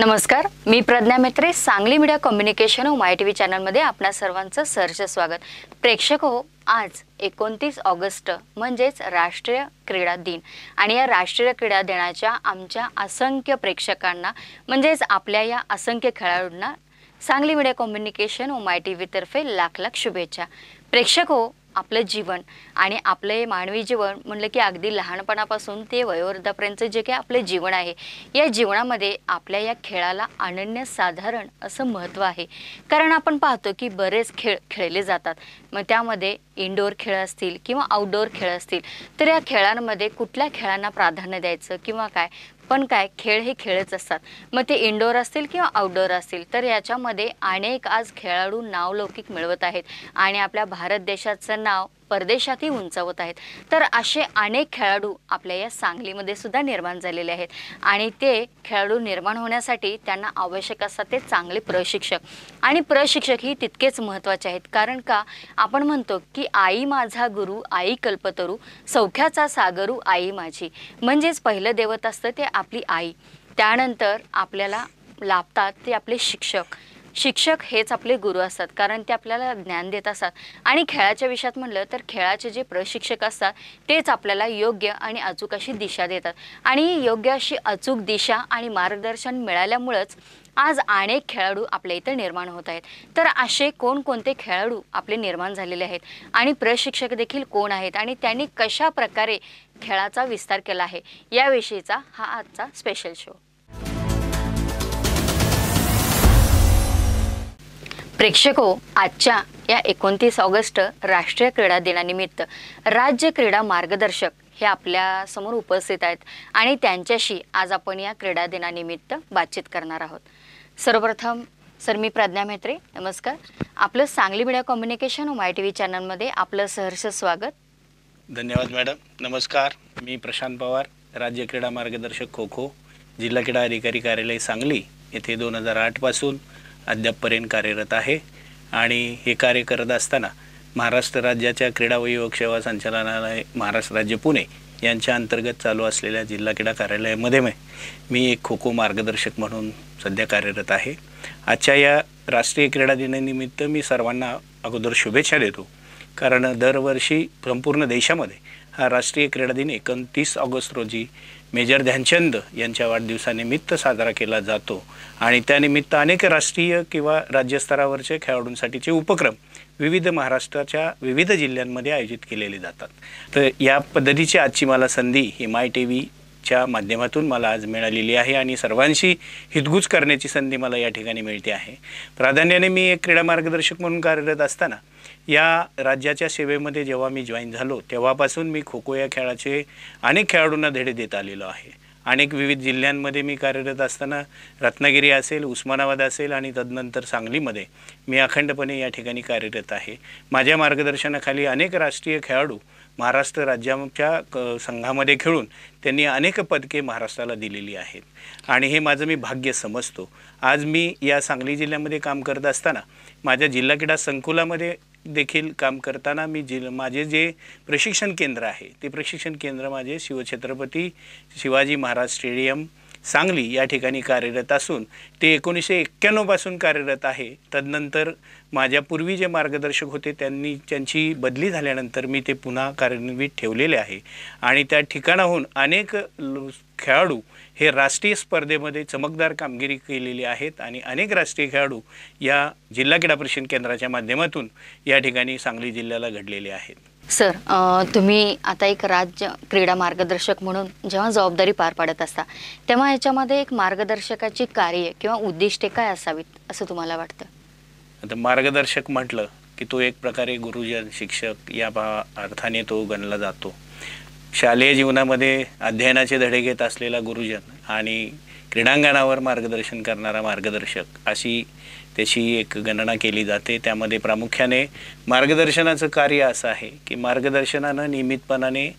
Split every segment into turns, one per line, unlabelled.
नमस्कार मी Pragya Mhetre Sangli Media Communication My T V चॅनलमध्ये आपणा सर्वांचं सहर्ष स्वागत प्रेक्षक हो आज एकोणतीस ऑगस्ट म्हणजेच राष्ट्रीय क्रीडा दिन आणि या राष्ट्रीय क्रीडा दिनाच्या आमच्या असंख्य प्रेक्षकांना म्हणजेच आपल्या या असंख्य खेळाडूंना Sangli Media Communication My T व्हीतर्फे लाख लाख शुभेच्छा प्रेक्षक हो आपलं जीवन आणि हे मानवी जीवन म्हणलं की अगदी लहानपणापासून ते वयोवृद्धापर्यंत जे काही आपलं जीवन आहे या जीवनामध्ये आपल्या या खेळाला अनन्यसाधारण असं महत्त्व आहे कारण आपण पाहतो की बरेच खेळ खेळले जातात मग त्यामध्ये इनडोअर खेळ असतील किंवा आउटडोअर खेळ असतील तर या खेळांमध्ये कुठल्या खेळांना प्राधान्य द्यायचं किंवा काय पण काय खेळ हे खेळच असतात मग ते इंडोर असतील किंवा आउटडोअर असतील तर याच्यामध्ये अनेक आज खेळाडू नावलौकिक मिळवत आहेत आणि आपल्या भारत देशाचं नाव परदेशातही उंचावत आहेत तर असे अनेक खेळाडू आपल्या या सांगलीमध्ये सुद्धा निर्माण झालेले आहेत आणि ते खेळाडू निर्माण होण्यासाठी त्यांना आवश्यक असतात ते चांगले प्रशिक्षक आणि प्रशिक्षक ही तितकेच महत्त्वाचे आहेत कारण का आपण म्हणतो की आई माझा गुरु आई कल्पतरू सौख्याचा सागरू आई माझी म्हणजेच पहिलं देवत असतं ते आपली आई त्यानंतर आपल्याला लाभतात ते आपले शिक्षक शिक्षक हेच आपले गुरु असतात कारण ते आपल्याला ज्ञान देत असतात आणि खेळाच्या विषयात म्हणलं तर खेळाचे जे प्रशिक्षक असतात तेच आपल्याला योग्य आणि अचूक अशी दिशा देतात आणि योग्य अशी अचूक दिशा आणि मार्गदर्शन मिळाल्यामुळंच आज अनेक खेळाडू आपल्या इथे निर्माण होत आहेत तर असे कोणकोणते खेळाडू आपले निर्माण झालेले आहेत आणि प्रशिक्षक देखील कोण आहेत आणि त्यांनी कशा प्रकारे खेळाचा विस्तार केला आहे याविषयीचा हा आजचा स्पेशल शो प्रेक्षको आजच्या या एकोणतीस ऑगस्ट राष्ट्रीय क्रीडा दिनानिमित्त राज्य क्रीडा मार्गदर्शक हे आपल्या समोर उपस्थित आहेत आणि त्यांच्याशी आज आपण या क्रीडा दिनानिमित्त बातचीत करणार आहोत सर्वप्रथम सर मी प्रज्ञा म्हेत्रे नमस्कार आपलं Sangli Media Communication My T V चॅनलमध्ये आपलं सहर्ष स्वागत
धन्यवाद मॅडम नमस्कार मी प्रशांत पवार राज्य क्रीडा मार्गदर्शक खो खो जिल्हा क्रीडा अधिकारी कार्यालय सांगली येथे दोन हजार आठपासून पासून अद्यापपर्यंत कार्यरत आहे आणि हे कार्य करत असताना महाराष्ट्र राज्याच्या क्रीडा व युवक सेवा संचालनालय महाराष्ट्र राज्य पुणे यांच्या अंतर्गत चालू असलेल्या जिल्हा क्रीडा कार्यालयामध्ये मी एक खो खो मार्गदर्शक म्हणून सध्या कार्यरत आहे आजच्या या राष्ट्रीय क्रीडा दिनानिमित्त मी सर्वांना अगोदर शुभेच्छा देतो कारण दरवर्षी संपूर्ण देशामध्ये हा राष्ट्रीय क्रीडा दिन एकोणतीस ऑगस्ट रोजी मेजर ध्यानचंद यांच्या वाढदिवसानिमित्त साजरा केला जातो आणि त्यानिमित्त अनेक राष्ट्रीय किंवा राज्यस्तरावरचे खेळाडूंसाठीचे उपक्रम विविध महाराष्ट्राच्या विविध जिल्ह्यांमध्ये आयोजित केलेले जातात तर या पद्धतीची आजची मला संधी ही माय टी व्ही च्या माध्यमातून मला आज मिळालेली आहे आणि सर्वांशी हितगुज करण्याची संधी मला या ठिकाणी मिळते आहे प्राधान्याने मी एक क्रीडा मार्गदर्शक म्हणून कार्यरत असताना या राज्याच्या सेवेमध्ये जेव्हा मी जॉईन झालो तेव्हापासून मी खो खो या खेळाचे अनेक खेळाडूंना धडे देत आलेलो आहे अनेक विविध जिल्ह्यांमध्ये मी कार्यरत असताना रत्नागिरी असेल उस्मानाबाद असेल आणि तदनंतर सांगलीमध्ये मी अखंडपणे या ठिकाणी कार्यरत आहे माझ्या मार्गदर्शनाखाली अनेक राष्ट्रीय खेळाडू महाराष्ट्र राज्याच्या क संघामध्ये खेळून त्यांनी अनेक पदके महाराष्ट्राला दिलेली आहेत आणि हे माझं मी भाग्य समजतो आज मी या सांगली जिल्ह्यामध्ये काम करत असताना माझ्या जिल्हा क्रीडा संकुलामध्ये देखील काम करताना मी जिल माझे जे प्रशिक्षण केंद्र आहे ते प्रशिक्षण केंद्र माझे शिवछत्रपती शिवाजी महाराज स्टेडियम सांगली या ठिकाणी कार्यरत असून ते एकोणीसशे एक्क्याण्णवपासून कार्यरत आहे तदनंतर माझ्या पूर्वी जे मार्गदर्शक होते त्यांनी त्यांची बदली झाल्यानंतर मी ते पुन्हा कार्यान्वित ठेवलेले आहे आणि त्या ठिकाणाहून अनेक खेळाडू हे राष्ट्रीय स्पर्धेमध्ये चमकदार कामगिरी केलेली आहेत आणि अनेक राष्ट्रीय खेळाडू या जिल्हा क्रीडा प्रशिक्षण केंद्राच्या माध्यमातून या ठिकाणी सांगली जिल्ह्याला घडलेले आहेत
सर तुम्ही आता एक राज्य क्रीडा मार्गदर्शक म्हणून जेव्हा जबाबदारी पार पाडत असता तेव्हा याच्यामध्ये एक मार्गदर्शकाची कार्य किंवा उद्दिष्टे काय असावीत असं तुम्हाला वाटतं
आता मार्गदर्शक म्हटलं की तो एक प्रकारे गुरुजन शिक्षक या भा अर्थाने तो गणला जातो शालेय जीवनामध्ये अध्ययनाचे धडे घेत असलेला गुरुजन आणि क्रीडांगणावर मार्गदर्शन करणारा मार्गदर्शक अशी त्याची एक गणना केली जाते त्यामध्ये प्रामुख्याने मार्गदर्शनाचं कार्य असं आहे की मार्गदर्शनानं नियमितपणाने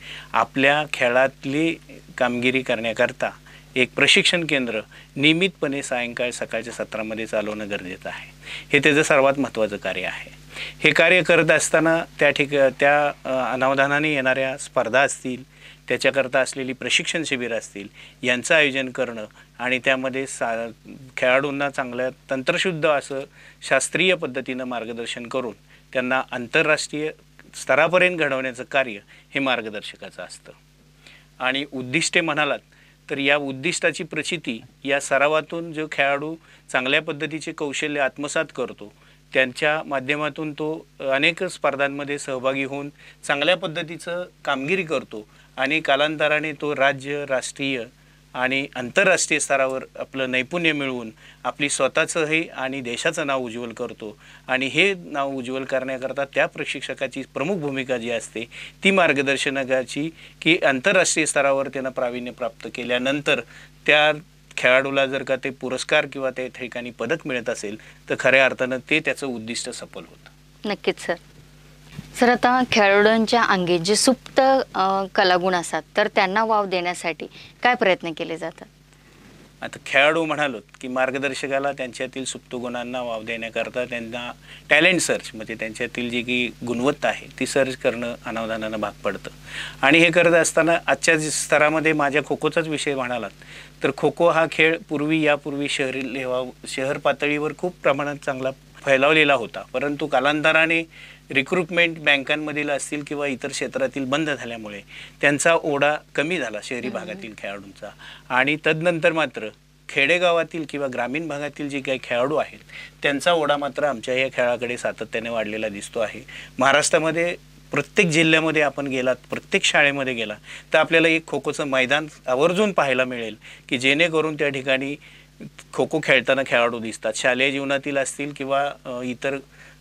आपल्या खेळातली कामगिरी करण्याकरता एक प्रशिक्षण केंद्र नियमितपणे सायंकाळ सकाळच्या सत्रामध्ये चालवणं गरजेचं आहे हे त्याचं सर्वात महत्त्वाचं कार्य आहे हे कार्य करत असताना त्या ठिका त्या अनावधानाने येणाऱ्या स्पर्धा असतील त्याच्याकरता असलेली प्रशिक्षण शिबिरं असतील यांचं आयोजन करणं आणि त्यामध्ये सा खेळाडूंना चांगल्या तंत्रशुद्ध असं शास्त्रीय पद्धतीनं मार्गदर्शन करून त्यांना आंतरराष्ट्रीय स्तरापर्यंत घडवण्याचं कार्य हे मार्गदर्शकाचं असतं आणि उद्दिष्टे म्हणालात तर या उद्दिष्टाची प्रचिती या सरावातून जो खेळाडू चांगल्या पद्धतीचे कौशल्य आत्मसात करतो त्यांच्या माध्यमातून तो अनेक स्पर्धांमध्ये सहभागी होऊन चांगल्या पद्धतीचं कामगिरी करतो आणि कालांतराने तो राज्य राष्ट्रीय आणि आंतरराष्ट्रीय स्तरावर आपलं नैपुण्य मिळवून आपली स्वतःचंही आणि देशाचं नाव उज्ज्वल करतो आणि हे नाव उज्ज्वल करण्याकरता त्या प्रशिक्षकाची प्रमुख भूमिका जी असते ती मार्गदर्शनाची की आंतरराष्ट्रीय स्तरावर त्यांना प्रावीण्य प्राप्त केल्यानंतर त्या खेळाडूला जर का ते पुरस्कार किंवा त्या ठिकाणी पदक मिळत असेल तर खऱ्या अर्थानं ते त्याचं उद्दिष्ट सफल
होतं नक्कीच सर सर आता खेळाडूंच्या अंगी जे सुप्त कलागुण असतात तर त्यांना वाव देण्यासाठी काय प्रयत्न केले जातात
आता खेळाडू म्हणालो की मार्गदर्शकाला त्यांच्यातील सुप्त गुणांना वाव देण्याकरता त्यांना टॅलेंट सर्च म्हणजे त्यांच्यातील जी की गुणवत्ता आहे ती सर्च करणं अनावधानानं भाग पडतं आणि हे करत असताना आजच्या स्तरामध्ये माझ्या खो विषय म्हणालात तर खो खो हा खेळ पूर्वी यापूर्वी शहरी लेवा शहर पातळीवर खूप प्रमाणात चांगला फैलावलेला होता परंतु कालांतराने रिक्रुटमेंट बँकांमधील असतील किंवा इतर क्षेत्रातील बंद झाल्यामुळे त्यांचा ओढा कमी झाला शहरी भागातील खेळाडूंचा आणि तदनंतर मात्र खेडेगावातील किंवा ग्रामीण भागातील जे काही खेळाडू आहेत त्यांचा ओढा मात्र आमच्या या खेळाकडे सातत्याने वाढलेला दिसतो आहे महाराष्ट्रामध्ये प्रत्येक जिल्ह्यामध्ये आपण गेलात प्रत्येक शाळेमध्ये गेला तर आपल्याला एक खो खोचं मैदान आवर्जून पाहायला मिळेल की जेणेकरून त्या ठिकाणी खो खो खेळताना खेळाडू दिसतात शालेय जीवनातील असतील किंवा इतर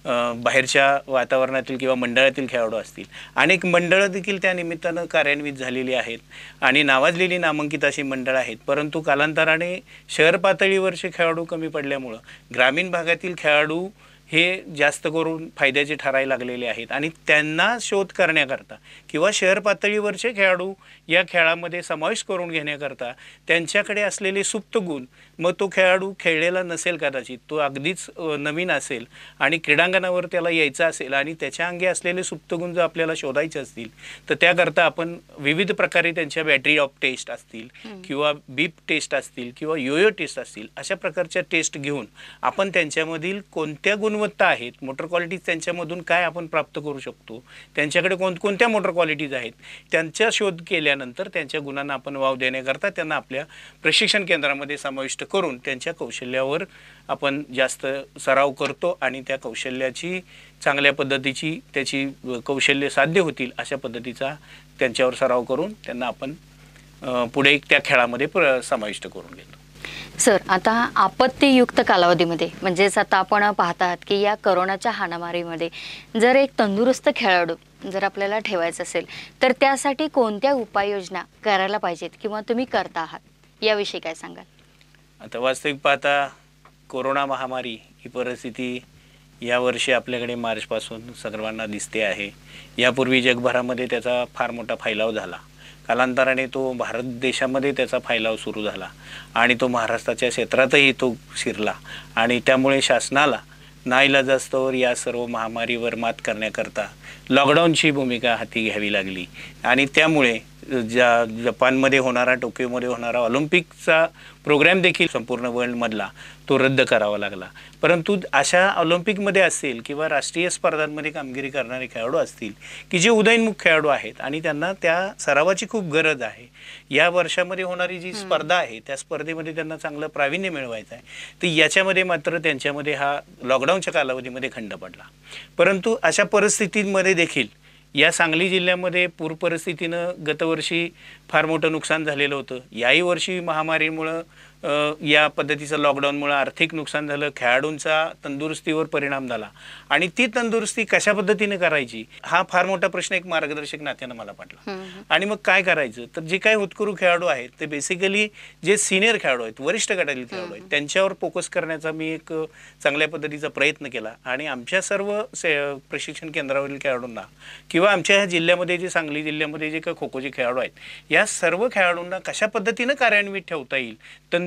बाहेरच्या वातावरणातील किंवा मंडळातील खेळाडू असतील अनेक मंडळं देखील त्या निमित्तानं कार्यान्वित झालेली आहेत आणि नावाजलेली नामांकित अशी मंडळं आहेत परंतु कालांतराने शहर पातळीवरचे खेळाडू कमी पडल्यामुळं ग्रामीण भागातील खेळाडू हे जास्त करून फायद्याचे ठराय लागलेले आहेत आणि त्यांना शोध करण्याकरता किंवा शहर पातळीवरचे खेळाडू या खेळामध्ये समावेश करून घेण्याकरता त्यांच्याकडे असलेले सुप्त गुण मग तो खेळाडू खेळलेला नसेल कदाचित तो अगदीच नवीन असेल आणि क्रीडांगणावर त्याला यायचा असेल आणि त्याच्या अंगी असलेले सुप्तगुण जर आपल्याला शोधायचे असतील तर त्याकरता आपण विविध प्रकारे त्यांच्या बॅटरी ऑफ टेस्ट असतील किंवा बीप टेस्ट असतील किंवा योयो टेस्ट असतील अशा प्रकारच्या टेस्ट घेऊन आपण त्यांच्यामधील कोणत्या गुणवत्ता आहेत मोटर क्वालिटीज त्यांच्यामधून काय आपण प्राप्त करू शकतो त्यांच्याकडे कोणकोणत्या मोटर क्वालिटीज आहेत त्यांचा शोध केल्या केल्यानंतर त्यांच्या गुणांना आपण वाव देण्याकरता त्यांना आपल्या प्रशिक्षण केंद्रामध्ये समाविष्ट करून त्यांच्या कौशल्यावर आपण जास्त सराव करतो आणि त्या कौशल्याची चांगल्या पद्धतीची त्याची कौशल्य साध्य होतील अशा पद्धतीचा त्यांच्यावर सराव करून त्यांना आपण पुढे त्या खेळामध्ये समाविष्ट करून घेतो
सर आता आपत्तीयुक्त कालावधीमध्ये म्हणजेच आता आपण पाहतात की या करोनाच्या हाणामारीमध्ये जर एक तंदुरुस्त खेळाडू जर आपल्याला ठेवायचं असेल तर त्यासाठी कोणत्या उपाययोजना करायला पाहिजेत किंवा तुम्ही करता आहात याविषयी काय सांगाल
आता वास्तविक पाहता कोरोना महामारी ही परिस्थिती यावर्षी आपल्याकडे मार्चपासून सर्वांना दिसते आहे यापूर्वी जगभरामध्ये त्याचा फार मोठा फैलाव झाला कालांतराने तो भारत देशामध्ये त्याचा फैलाव सुरू झाला आणि तो महाराष्ट्राच्या क्षेत्रातही तो शिरला आणि त्यामुळे शासनाला नाईलाज या सर्व महामारीवर मात करण्याकरता लॉकडाऊनची भूमिका हाती घ्यावी लागली आणि त्यामुळे ज्या जपानमध्ये होणारा टोकियोमध्ये होणारा ऑलिम्पिकचा प्रोग्रॅम देखील संपूर्ण वर्ल्डमधला तो रद्द करावा लागला परंतु अशा ऑलिम्पिकमध्ये असेल किंवा राष्ट्रीय स्पर्धांमध्ये कामगिरी करणारे खेळाडू असतील की जे उदयनमुख खेळाडू आहेत आणि त्यांना त्या सरावाची खूप गरज आहे या वर्षामध्ये होणारी जी स्पर्धा आहे त्या स्पर्धेमध्ये त्यांना चांगलं प्रावीण्य मिळवायचं आहे तर याच्यामध्ये मात्र त्यांच्यामध्ये हा लॉकडाऊनच्या कालावधीमध्ये खंड पडला परंतु अशा परिस्थितींमध्ये देखील या सांगली जिल्ह्यामध्ये पूर परिस्थितीनं गतवर्षी फार मोठं नुकसान झालेलं होतं याही वर्षी महामारीमुळं या पद्धतीचं लॉकडाऊनमुळं आर्थिक नुकसान झालं खेळाडूंचा तंदुरुस्तीवर परिणाम झाला आणि ती तंदुरुस्ती कशा पद्धतीने करायची हा फार मोठा प्रश्न एक मार्गदर्शक नात्यानं मला पडला आणि मग काय करायचं तर जे काही होतकरू खेळाडू आहेत ते बेसिकली जे सिनियर खेळाडू आहेत वरिष्ठ गटातील खेळाडू आहेत त्यांच्यावर फोकस करण्याचा मी एक चांगल्या पद्धतीचा प्रयत्न केला आणि आमच्या सर्व प्रशिक्षण केंद्रावरील खेळाडूंना किंवा आमच्या ह्या जिल्ह्यामध्ये जे सांगली जिल्ह्यामध्ये जे काही खो खोचे खेळाडू आहेत या सर्व खेळाडूंना कशा पद्धतीनं कार्यान्वित ठेवता येईल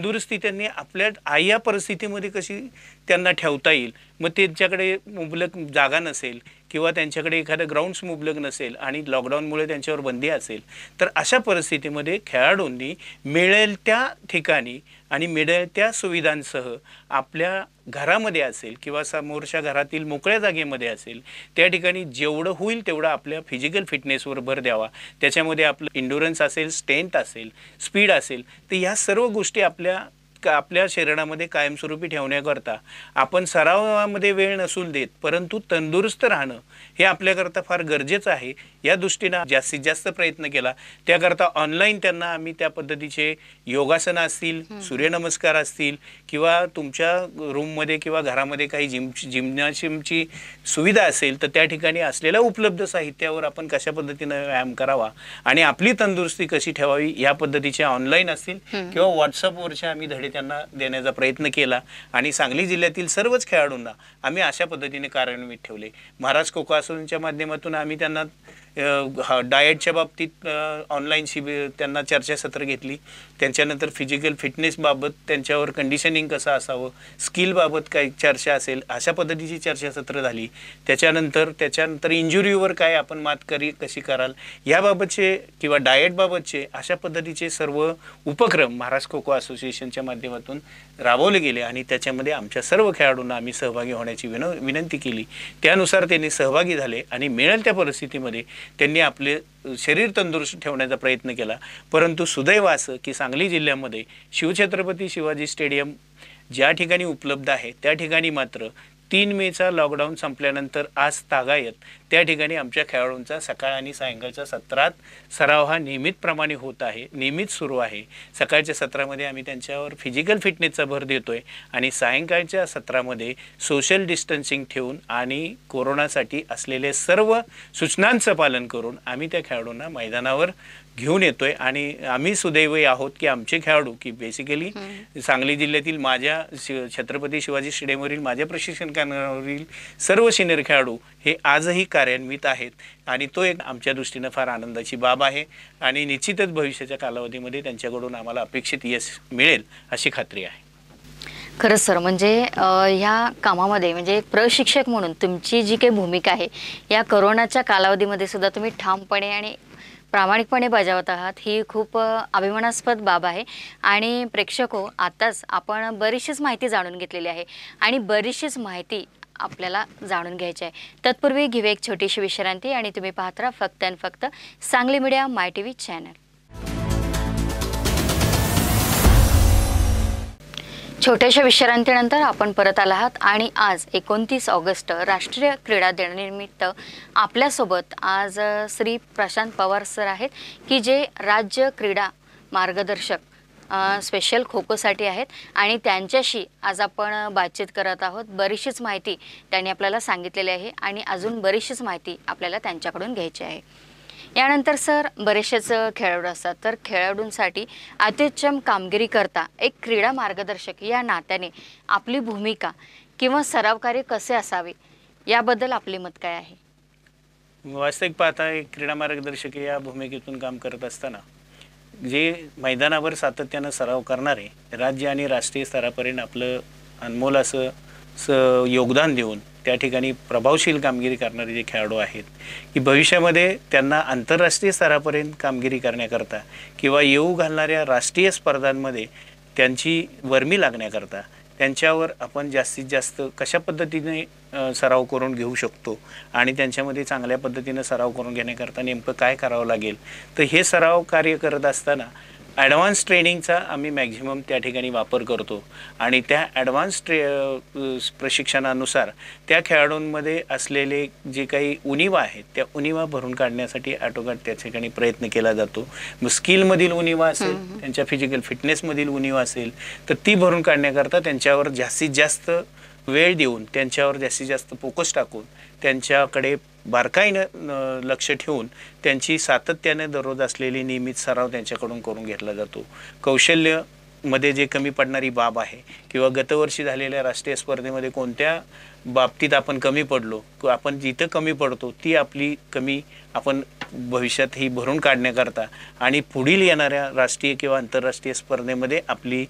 तंदुरुस्ती त्यांनी आपल्या आया या परिस्थितीमध्ये कशी त्यांना ठेवता येईल मग त्यांच्याकडे मुबलक जागा नसेल किंवा त्यांच्याकडे एखादं ग्राउंड्स मुबलक नसेल आणि लॉकडाऊनमुळे त्यांच्यावर बंदी असेल तर अशा परिस्थितीमध्ये खेळाडूंनी मिळेल त्या ठिकाणी आणि मिळेल त्या सुविधांसह आपल्या घरामध्ये असेल किंवा समोरच्या घरातील मोकळ्या जागेमध्ये असेल त्या ठिकाणी जेवढं होईल तेवढं आपल्या फिजिकल फिटनेसवर भर द्यावा त्याच्यामध्ये आपलं इंडुरन्स असेल स्ट्रेंथ असेल स्पीड असेल तर या सर्व गोष्टी आपल्या आपल्या शरीरामध्ये कायमस्वरूपी ठेवण्याकरता आपण सरावामध्ये वेळ नसून देत परंतु तंदुरुस्त राहणं हे आपल्याकरता फार गरजेचं आहे या दृष्टीनं जास्तीत जास्त प्रयत्न केला त्याकरता ऑनलाईन त्यांना आम्ही त्या पद्धतीचे योगासनं असतील सूर्यनमस्कार असतील किंवा तुमच्या रूममध्ये किंवा घरामध्ये काही जिम जिमनॅशियमची सुविधा असेल तर त्या ठिकाणी असलेल्या उपलब्ध साहित्यावर आपण कशा पद्धतीनं व्यायाम करावा आणि आपली तंदुरुस्ती कशी ठेवावी या पद्धतीच्या ऑनलाईन असतील किंवा व्हॉट्सअपवरच्या आम्ही धडे त्यांना देण्याचा प्रयत्न केला आणि सांगली जिल्ह्यातील सर्वच खेळाडूंना आम्ही अशा पद्धतीने कार्यान्वित ठेवले महाराज कोको असोसिएशनच्या माध्यमातून आम्ही त्यांना डाएटच्या बाबतीत ऑनलाईन शिबिर त्यांना चर्चासत्र घेतली त्यांच्यानंतर फिजिकल फिटनेसबाबत त्यांच्यावर कंडिशनिंग कसं असावं स्किलबाबत काय चर्चा असेल अशा पद्धतीची चर्चासत्र झाली त्याच्यानंतर त्याच्यानंतर इंजुरीवर काय आपण मात करी कशी कराल याबाबतचे किंवा डाएटबाबतचे अशा पद्धतीचे सर्व उपक्रम महाराष्ट्र खो खो असोसिएशनच्या माध्यमात माध्यमातून राबवले गेले आणि त्याच्यामध्ये आमच्या सर्व खेळाडूंना आम्ही सहभागी होण्याची विन विनंती केली त्यानुसार त्यांनी सहभागी झाले आणि मिळेल त्या परिस्थितीमध्ये त्यांनी आपले शरीर तंदुरुस्त ठेवण्याचा प्रयत्न केला परंतु सुदैव असं की सांगली जिल्ह्यामध्ये शिवछत्रपती शिवाजी स्टेडियम ज्या ठिकाणी उपलब्ध आहे त्या ठिकाणी मात्र तीन मेचा लॉकडाऊन संपल्यानंतर आज तागायत त्या ठिकाणी आमच्या खेळाडूंचा सकाळ आणि सायंकाळच्या सत्रात सराव हा नियमितप्रमाणे होत आहे नियमित सुरू आहे सकाळच्या सत्रामध्ये आम्ही त्यांच्यावर फिजिकल फिटनेसचा भर देतो आहे आणि सायंकाळच्या सत्रामध्ये सोशल डिस्टन्सिंग ठेवून आणि कोरोनासाठी असलेले सर्व सूचनांचं पालन करून आम्ही त्या खेळाडूंना मैदानावर घेऊन येतोय आणि आम्ही सुदैवी आहोत की आमचे खेळाडू की बेसिकली सांगली जिल्ह्यातील माझ्या छत्रपती शिवाजी स्टेडियमवरील माझ्या प्रशिक्षण केंद्रावरील सर्व सिनियर खेळाडू हे आजही कार्यान्वित आहेत आणि तो एक आमच्या दृष्टीनं फार आनंदाची बाब आहे आणि निश्चितच भविष्याच्या कालावधीमध्ये त्यांच्याकडून आम्हाला अपेक्षित यश मिळेल अशी खात्री आहे
खरंच सर म्हणजे ह्या कामामध्ये म्हणजे एक प्रशिक्षक म्हणून तुमची जी काही भूमिका आहे या करोनाच्या कालावधीमध्ये सुद्धा तुम्ही ठामपणे आणि प्रामाणिकपणे बजावत आहात ही खूप अभिमानास्पद बाब आहे आणि प्रेक्षक हो आत्ताच आपण बरीचशीच माहिती जाणून घेतलेली आहे आणि बरीचशीच माहिती आपल्याला जाणून घ्यायची आहे तत्पूर्वी घेऊ एक छोटीशी विश्रांती आणि तुम्ही पाहत राहा फक्त आणि फक्त Sangli Media My T V channel छोट्याशा विश्रांतीनंतर आपण परत आला आहात आणि आज एकोणतीस ऑगस्ट राष्ट्रीय क्रीडा दिनानिमित्त आपल्यासोबत आज श्री प्रशांत पवार सर आहेत की जे राज्य क्रीडा मार्गदर्शक स्पेशल खो खोसाठी आहेत आणि त्यांच्याशी आज आपण बातचीत करत आहोत बरीचशीच माहिती त्यांनी आपल्याला सांगितलेली आहे आणि अजून बरीचशीच माहिती आपल्याला त्यांच्याकडून घ्यायची आहे यानंतर सर बरेचसेच खेळाडू असतात तर खेळाडूंसाठी अत्युच्चम कामगिरी करता एक क्रीडा मार्गदर्शक या नात्याने आपली भूमिका किंवा सराव कार्य कसे असावे याबद्दल आपले मत काय आहे
वास्तविक पाहता एक क्रीडा मार्गदर्शक या भूमिकेतून काम करत असताना जे मैदानावर सातत्यानं सराव करणारे राज्य आणि राष्ट्रीय स्तरापर्यंत आपलं अनमोल असं स योगदान देऊन त्या ठिकाणी प्रभावशील कामगिरी करणारे जे खेळाडू आहेत की भविष्यामध्ये त्यांना आंतरराष्ट्रीय स्तरापर्यंत कामगिरी करण्याकरता किंवा येऊ घालणाऱ्या राष्ट्रीय स्पर्धांमध्ये त्यांची वर्मी लागण्याकरता त्यांच्यावर आपण जास्तीत जास्त कशा पद्धतीने सराव करून घेऊ शकतो आणि त्यांच्यामध्ये चांगल्या पद्धतीने सराव करून घेण्याकरता नेमकं काय करावं लागेल तर हे सराव कार्य करत असताना ॲडव्हान्स ट्रेनिंगचा आम्ही मॅक्झिमम त्या ठिकाणी वापर करतो आणि त्या ॲडव्हान्स ट्रे प्रशिक्षणानुसार त्या खेळाडूंमध्ये असलेले जे काही उणीवा आहेत त्या उणीवा भरून काढण्यासाठी आटोकाट त्या ठिकाणी प्रयत्न केला जातो मग स्किलमधील उणीवा असेल त्यांच्या फिजिकल फिटनेसमधील उणीवा असेल तर ती भरून काढण्याकरता त्यांच्यावर जास्तीत जास्त वेळ देऊन त्यांच्यावर जास्तीत जास्त फोकस टाकून त्यांच्याकडे बारकाईनं लक्ष ठेवून त्यांची सातत्याने दररोज असलेली नियमित सराव त्यांच्याकडून करून घेतला जातो कौशल्य मध्ये जे कमी पडणारी बाब आहे किंवा गतवर्षी झालेल्या राष्ट्रीय स्पर्धेमध्ये कोणत्या बाबतीत आपण कमी पडलो किंवा आपण जिथं कमी पडतो ती आपली कमी आपण भविष्यात ही भरून काढण्याकरता आणि पुढील येणाऱ्या राष्ट्रीय किंवा आंतरराष्ट्रीय स्पर्धेमध्ये आपली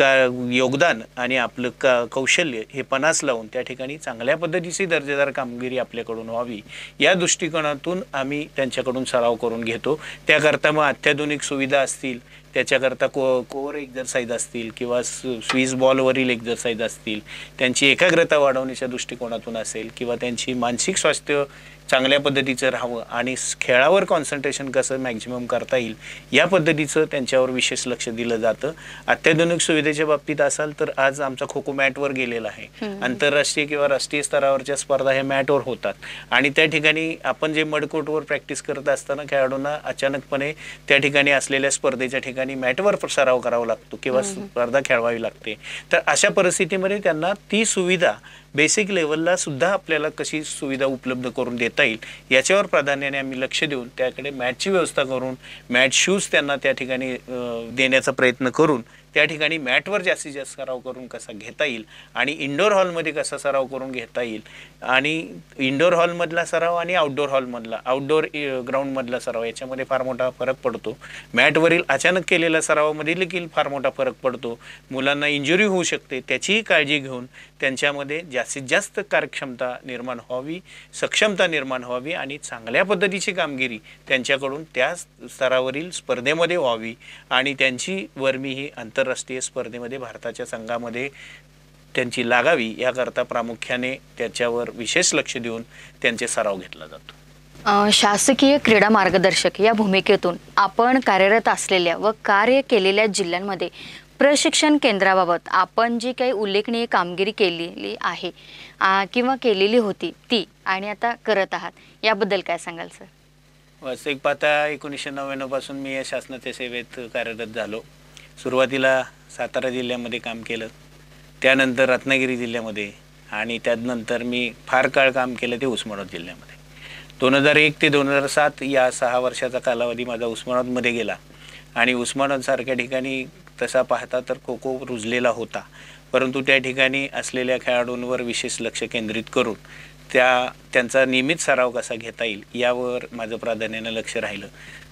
का योगदान आणि आपलं क कौशल्य हे पणास लावून त्या ठिकाणी चांगल्या पद्धतीची दर्जेदार कामगिरी आपल्याकडून व्हावी या दृष्टिकोनातून आम्ही त्यांच्याकडून सराव करून घेतो त्याकरता मग अत्याधुनिक सुविधा असतील त्याच्याकरता को कोवर एक्झरसाईज असतील किंवा स्विस बॉलवरील एक्झरसाईज असतील त्यांची एकाग्रता वाढवण्याच्या दृष्टिकोनातून असेल किंवा त्यांची मानसिक स्वास्थ्य चांगल्या पद्धतीचं राहावं आणि खेळावर कॉन्सन्ट्रेशन कसं मॅक्झिमम करता येईल या पद्धतीचं त्यांच्यावर विशेष लक्ष दिलं जातं अत्याधुनिक सुविधेच्या बाबतीत असाल तर आज आमचा खो खो मॅटवर गेलेला आहे आंतरराष्ट्रीय किंवा राष्ट्रीय स्तरावरच्या स्पर्धा हे मॅटवर होतात आणि त्या ठिकाणी आपण जे मडकोटवर प्रॅक्टिस करत असताना खेळाडूंना अचानकपणे त्या ठिकाणी असलेल्या स्पर्धेच्या ठिकाणी मॅटवर सराव करावा लागतो किंवा स्पर्धा खेळवावी लागते तर अशा परिस्थितीमध्ये त्यांना ती सुविधा बेसिक लेवलला सुद्धा आपल्याला कशी सुविधा उपलब्ध करून देता येईल याच्यावर प्राधान्याने आम्ही लक्ष देऊन त्याकडे मॅटची व्यवस्था करून मॅट शूज त्यांना त्या ठिकाणी देण्याचा प्रयत्न करून त्या ठिकाणी मॅटवर जास्तीत जास्त सराव करून कसा घेता येईल आणि इंडोर हॉलमध्ये कसा सराव करून घेता येईल आणि इंडोर हॉलमधला सराव आणि आउटडोर हॉलमधला आउटडोर ग्राउंडमधला सराव याच्यामध्ये फार मोठा फरक पडतो मॅटवरील अचानक केलेल्या सरावामध्ये देखील फार मोठा फरक पडतो मुलांना इंजुरी होऊ शकते त्याचीही काळजी घेऊन त्यांच्यामध्ये जास्तीत जास्त कार्यक्षमता निर्माण व्हावी सक्षमता निर्माण व्हावी आणि चांगल्या पद्धतीची कामगिरी त्यांच्याकडून त्या स्तरावरील स्पर्धेमध्ये व्हावी आणि त्यांची वर्मी ही अंतर आंतरराष्ट्रीय स्पर्धेमध्ये भारताच्या संघामध्ये त्यांची लागावी याकरता प्रामुख्याने त्याच्यावर विशेष लक्ष देऊन त्यांचे सराव घेतला जातो
शासकीय क्रीडा मार्गदर्शक या भूमिकेतून आपण कार्यरत असलेल्या व कार्य केलेल्या जिल्ह्यांमध्ये प्रशिक्षण केंद्राबाबत आपण जी काही उल्लेखनीय कामगिरी केलेली आहे किंवा केलेली होती ती आणि आता करत आहात याबद्दल काय सांगाल सर
वास्तविक पाहता एकोणीसशे नव्याण्णवपासून मी या शासनाच्या सेवेत कार्यरत झालो सुरुवातीला सातारा जिल्ह्यामध्ये काम केलं त्यानंतर रत्नागिरी जिल्ह्यामध्ये आणि त्यानंतर मी फार काळ काम केलं ते उस्मानाबाद जिल्ह्यामध्ये दोन हजार एक ते दोन हजार सात या सहा वर्षाचा कालावधी माझा उस्मानाबादमध्ये गेला आणि उस्मानाबादसारख्या ठिकाणी तसा पाहता तर खो खो रुजलेला होता परंतु त्या ठिकाणी असलेल्या खेळाडूंवर विशेष लक्ष केंद्रित करून त्या त्यांचा नियमित सराव कसा घेता येईल यावर माझं प्राधान्यानं लक्ष राहिलं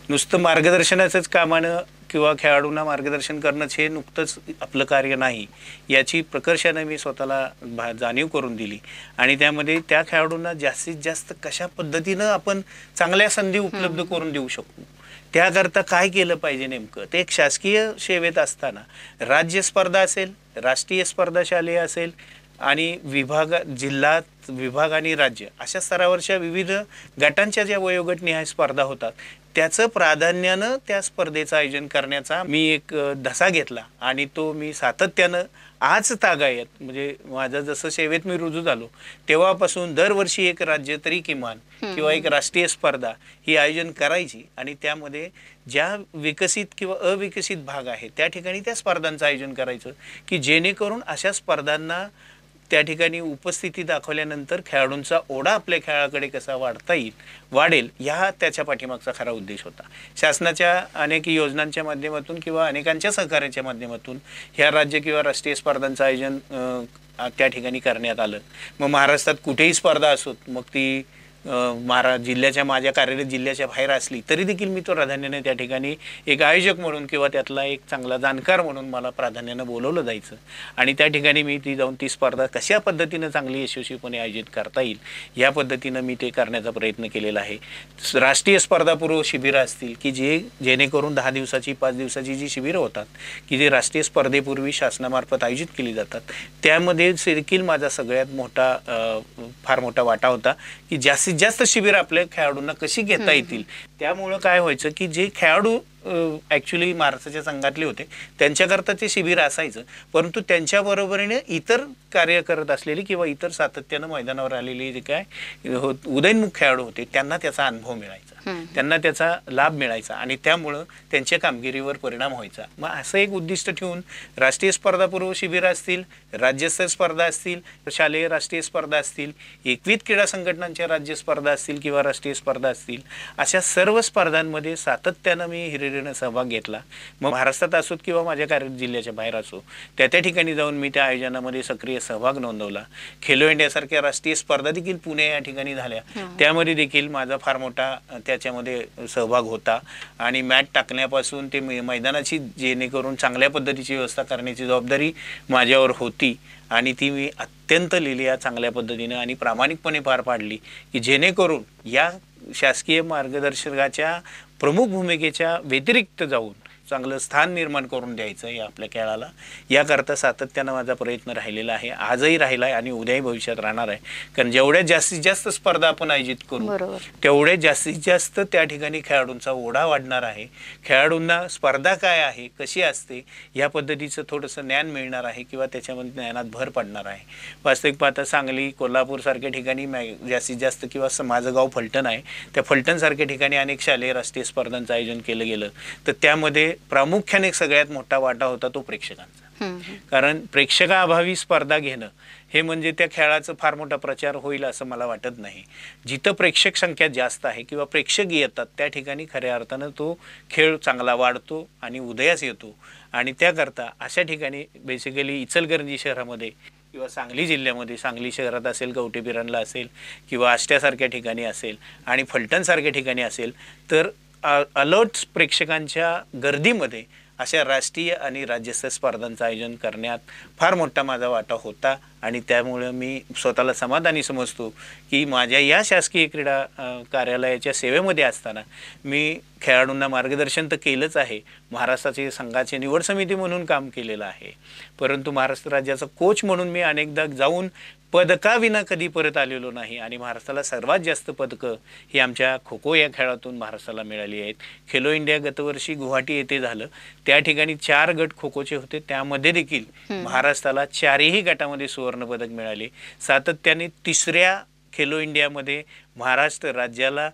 नुसतं मार्गदर्शनाचंच कामानं किंवा खेळाडूंना मार्गदर्शन करणंच हे नुकतंच आपलं कार्य नाही याची प्रकर्षाने मी स्वतःला भा जाणीव करून दिली आणि त्यामध्ये त्या खेळाडूंना जास्तीत जास्त कशा पद्धतीनं आपण चांगल्या संधी उपलब्ध करून देऊ शकू त्याकरता काय केलं पाहिजे नेमकं ते एक शासकीय सेवेत असताना राज्य स्पर्धा असेल राष्ट्रीय स्पर्धा शालेय असेल आणि विभाग जिल्हा विभाग आणि राज्य अशा स्तरावरच्या विविध गटांच्या ज्या वयोगटनिहाय स्पर्धा होतात त्याचं प्राधान्यानं त्या स्पर्धेचं आयोजन करण्याचा मी एक धसा घेतला आणि तो मी सातत्यानं आज तागायत म्हणजे माझं जसं सेवेत मी रुजू झालो तेव्हापासून दरवर्षी एक राज्य तरी किमान किंवा एक राष्ट्रीय स्पर्धा ही आयोजन करायची आणि त्यामध्ये ज्या विकसित किंवा अविकसित भाग आहे त्या ठिकाणी त्या स्पर्धांचं आयोजन करायचं की जेणेकरून अशा स्पर्धांना त्या ठिकाणी उपस्थिती दाखवल्यानंतर खेळाडूंचा ओढा आपल्या खेळाकडे कसा वाढता येईल वाढेल ह्या त्याच्या पाठीमागचा खरा उद्देश होता शासनाच्या अनेक योजनांच्या माध्यमातून किंवा अनेकांच्या सहकार्याच्या माध्यमातून ह्या राज्य किंवा राष्ट्रीय स्पर्धांचं आयोजन त्या ठिकाणी करण्यात आलं मग महाराष्ट्रात कुठेही स्पर्धा असोत मग ती मारा जिल्ह्याच्या माझ्या कार्यरत जिल्ह्याच्या बाहेर असली तरी देखील मी तो प्राधान्याने त्या ठिकाणी एक आयोजक म्हणून किंवा त्यातला एक चांगला जाणकार म्हणून मला प्राधान्यानं बोलवलं जायचं आणि त्या ठिकाणी मी ती जाऊन ती स्पर्धा कशा पद्धतीनं चांगली यशस्वीपणे आयोजित करता येईल या पद्धतीनं मी ते करण्याचा प्रयत्न केलेला आहे राष्ट्रीय स्पर्धापूर्व शिबिरं असतील की जे जेणेकरून दहा दिवसाची पाच दिवसाची जी शिबिरं होतात की जे राष्ट्रीय स्पर्धेपूर्वी शासनामार्फत आयोजित केली जातात त्यामध्ये देखील माझा सगळ्यात मोठा फार मोठा वाटा होता की जास्तीत जास्तीत जास्त शिबिर आपल्या खेळाडूंना कशी घेता येतील त्यामुळं काय व्हायचं की जे खेळाडू ऍक्च्युली महाराष्ट्राच्या संघातले होते त्यांच्याकरता ते शिबिर असायचं परंतु त्यांच्या बरोबरीने इतर कार्य करत असलेली किंवा इतर सातत्यानं मैदानावर आलेले जे काय हो, उदयनमुख खेळाडू होते त्यांना त्याचा अनुभव मिळायचा त्यांना त्याचा लाभ मिळायचा आणि त्यामुळं त्यांच्या कामगिरीवर परिणाम व्हायचा मग असं एक उद्दिष्ट ठेवून राष्ट्रीय स्पर्धापूर्व शिबिरं असतील राज्यस्तरीय स्पर्धा असतील शालेय राष्ट्रीय स्पर्धा असतील एकविध क्रीडा संघटनांच्या राज्य स्पर्धा असतील किंवा राष्ट्रीय स्पर्धा असतील अशा सर्व स्पर्धांमध्ये सातत्यानं मी हिरिरीनं सहभाग घेतला मग महाराष्ट्रात असोत किंवा माझ्या कार्य जिल्ह्याच्या बाहेर असो त्या त्या ठिकाणी जाऊन मी त्या आयोजनामध्ये सक्रिय सहभाग नोंदवला खेलो इंडियासारख्या राष्ट्रीय स्पर्धा देखील पुणे या ठिकाणी झाल्या त्यामध्ये देखील माझा फार मोठा त्याच्यामध्ये सहभाग होता आणि मॅट टाकण्यापासून ते मैदानाची जेणेकरून चांगल्या पद्धतीची व्यवस्था करण्याची जबाबदारी माझ्यावर होती आणि ती मी अत्यंत लिहिल्या चांगल्या पद्धतीनं आणि प्रामाणिकपणे पार पाडली की जेणेकरून या शासकीय मार्गदर्शकाच्या प्रमुख भूमिकेच्या व्यतिरिक्त जाऊन चांगलं स्थान निर्माण करून द्यायचं आहे आपल्या खेळाला याकरता सातत्यानं माझा प्रयत्न राहिलेला आहे आजही राहिला आहे आणि उद्याही भविष्यात राहणार आहे कारण जेवढ्या जास्तीत जास्त स्पर्धा आपण आयोजित करू तेवढ्या जास्तीत जास्त त्या ठिकाणी खेळाडूंचा ओढा वाढणार आहे खेळाडूंना स्पर्धा काय आहे कशी असते या पद्धतीचं थोडंसं ज्ञान मिळणार आहे किंवा त्याच्यामध्ये ज्ञानात भर पडणार आहे वास्तविक पाहता सांगली कोल्हापूर सारख्या ठिकाणी जास्तीत जास्त किंवा माझं गाव फलटण आहे त्या फलटणसारख्या ठिकाणी अनेक शालेय राष्ट्रीय स्पर्धांचं आयोजन केलं गेलं तर त्यामध्ये प्रामुख्याने सगळ्यात मोठा वाटा होता तो प्रेक्षकांचा कारण प्रेक्षकाअभावी स्पर्धा घेणं हे म्हणजे त्या खेळाचं फार मोठा प्रचार होईल असं मला वाटत नाही जिथं प्रेक्षक संख्या जास्त आहे किंवा प्रेक्षक येतात त्या ठिकाणी खऱ्या अर्थानं तो खेळ चांगला वाढतो आणि उदयास येतो आणि त्याकरता अशा ठिकाणी बेसिकली इचलकरंजी शहरामध्ये किंवा सांगली जिल्ह्यामध्ये सांगली शहरात असेल गवटेबिरणला असेल किंवा आष्ट्यासारख्या ठिकाणी असेल आणि फलटणसारख्या ठिकाणी असेल तर अलर्ट प्रेक्षकांच्या गर्दीमध्ये अशा राष्ट्रीय आणि राज्यस्तर स्पर्धांचं आयोजन करण्यात फार मोठा माझा वाटा होता आणि त्यामुळे मी स्वतःला समाधानी समजतो की माझ्या या शासकीय क्रीडा कार्यालयाच्या सेवेमध्ये असताना मी खेळाडूंना मार्गदर्शन तर केलंच आहे महाराष्ट्राचे संघाचे निवड समिती म्हणून काम केलेलं आहे परंतु महाराष्ट्र राज्याचा कोच म्हणून मी अनेकदा जाऊन पदकाविना कधी परत आलेलो नाही आणि महाराष्ट्राला सर्वात जास्त पदकं ही आमच्या खो खो या खेळातून महाराष्ट्राला मिळाली आहेत खेलो इंडिया गतवर्षी गुवाहाटी येथे झालं त्या ठिकाणी चार गट खो खोचे होते त्यामध्ये देखील
महाराष्ट्राला
चारही गटामध्ये सुवर्ण पदक मिळाले सातत्याने तिसऱ्या खेलो इंडियामध्ये महाराष्ट्र राज्याला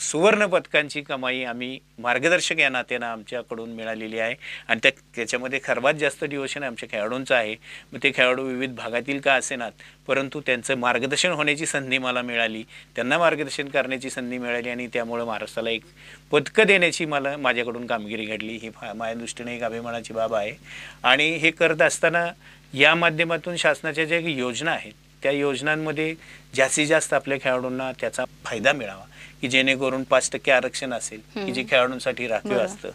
सुवर्ण पदकांची कमाई आम्ही मार्गदर्शक या नात्यानं आमच्याकडून मिळालेली आहे आणि त्या त्याच्यामध्ये सर्वात जास्त डिवोशन आमच्या खेळाडूंचं आहे मग ते खेळाडू विविध भागातील का असेनात परंतु त्यांचं मार्गदर्शन होण्याची संधी मला मिळाली त्यांना मार्गदर्शन करण्याची संधी मिळाली आणि त्यामुळं महाराष्ट्राला एक पदकं देण्याची मला माझ्याकडून कामगिरी घडली ही माझ्या दृष्टीने एक अभिमानाची बाब आहे आणि हे करत असताना या माध्यमातून शासनाच्या ज्या योजना आहेत त्या योजनांमध्ये जास्तीत जास्त आपल्या खेळाडूंना त्याचा फायदा मिळावा की जेणेकरून पाच टक्के आरक्षण असेल की जे खेळाडूंसाठी राखीव असतं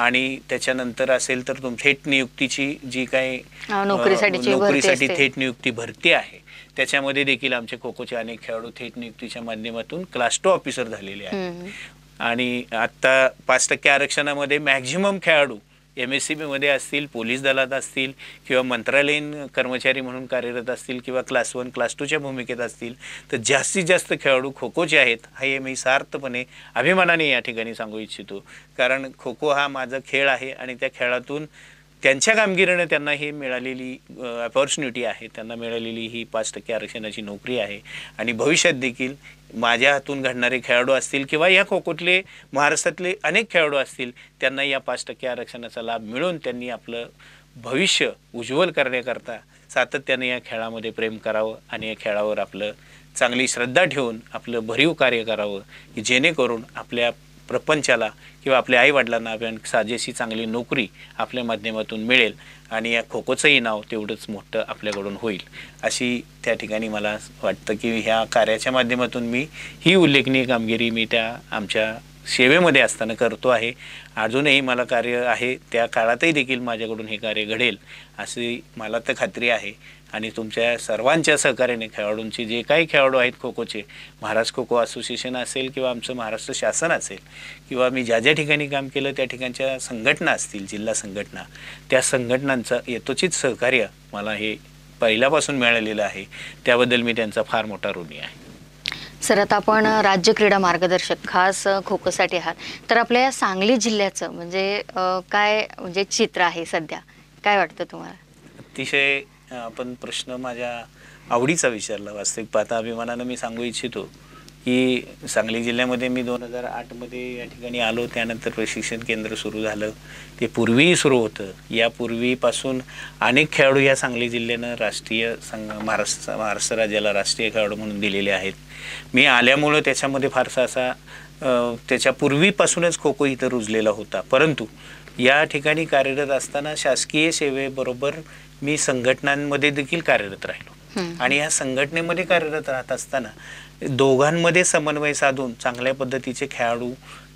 आणि त्याच्यानंतर असेल तर तुम थेट नियुक्तीची जी काही
नोकरीसाठी थेट
नियुक्ती भरती आहे त्याच्यामध्ये देखील आमचे खोखोचे अनेक खेळाडू थेट नियुक्तीच्या माध्यमातून क्लास टू ऑफिसर झालेले आहेत आणि आता पाच टक्के आरक्षणामध्ये मॅक्झिमम खेळाडू एम एस सी बीमध्ये असतील पोलीस दलात असतील किंवा मंत्रालयीन कर्मचारी म्हणून कार्यरत असतील किंवा क्लास वन क्लास टूच्या भूमिकेत असतील तर जास्तीत जास्त खेळाडू खो खोचे आहेत हे मी सार्थपणे अभिमानाने या ठिकाणी सांगू इच्छितो कारण खो खो हा माझा खेळ आहे आणि त्या खेळातून त्यांच्या कामगिरीने त्यांना ही मिळालेली अपॉर्च्युनिटी आहे त्यांना मिळालेली ही पाच टक्के आरक्षणाची नोकरी आहे आणि भविष्यात देखील माझ्या हातून घडणारे खेळाडू असतील किंवा या खोकोतले महाराष्ट्रातले अनेक खेळाडू असतील त्यांना या पाच टक्के आरक्षणाचा लाभ मिळून त्यांनी आपलं भविष्य उज्ज्वल करण्याकरता सातत्याने या खेळामध्ये प्रेम करावं आणि या खेळावर आपलं चांगली श्रद्धा ठेवून आपलं भरीव कार्य करावं की जेणेकरून आपल्या प्रपंचाला किंवा आपल्या आईवडिलांना आपण साजेशी चांगली नोकरी आपल्या माध्यमातून मिळेल आणि या खो खोचंही नाव तेवढंच मोठं आपल्याकडून होईल अशी त्या ठिकाणी मला वाटतं की ह्या कार्याच्या माध्यमातून मी ही उल्लेखनीय कामगिरी मी त्या आमच्या सेवेमध्ये असताना करतो आहे अजूनही मला कार्य आहे त्या काळातही देखील माझ्याकडून हे कार्य घडेल अशी मला तर खात्री आहे आणि तुमच्या सर्वांच्या सहकार्याने खेळाडूंची जे काही खेळाडू आहेत खो खोचे महाराष्ट्र खो खो असोसिएशन असेल किंवा आमचं महाराष्ट्र शासन असेल किंवा मी ज्या ज्या ठिकाणी काम केलं त्या ठिकाणच्या संघटना असतील जिल्हा संघटना त्या संघटनांचं यथोचित सहकार्य मला हे पहिल्यापासून मिळालेलं आहे त्याबद्दल मी त्यांचा फार मोठा ऋणी आहे
सर आता आपण राज्य क्रीडा मार्गदर्शक खास खोखोसाठी आहात तर आपल्या या सांगली जिल्ह्याचं म्हणजे काय म्हणजे चित्र आहे सध्या काय वाटतं तुम्हाला
अतिशय आपण प्रश्न माझ्या आवडीचा विचारला वास्तविक पाहता अभिमानानं मी सांगू इच्छितो की सांगली जिल्ह्यामध्ये मी दोन हजार आठमध्ये या ठिकाणी आलो त्यानंतर प्रशिक्षण केंद्र सुरू झालं ते पूर्वीही सुरू होतं यापूर्वीपासून अनेक खेळाडू या सांगली जिल्ह्यानं राष्ट्रीय संघ महाराष्ट्र महाराष्ट्र राज्याला राष्ट्रीय खेळाडू म्हणून दिलेले आहेत मी आल्यामुळं त्याच्यामध्ये फारसा असा त्याच्यापूर्वीपासूनच खो खो इथं रुजलेला होता परंतु या ठिकाणी कार्यरत असताना शासकीय सेवेबरोबर मी संघटनांमध्ये देखील कार्यरत राहिलो आणि या संघटनेमध्ये कार्यरत राहत असताना दोघांमध्ये समन्वय साधून चांगल्या पद्धतीचे खेळाडू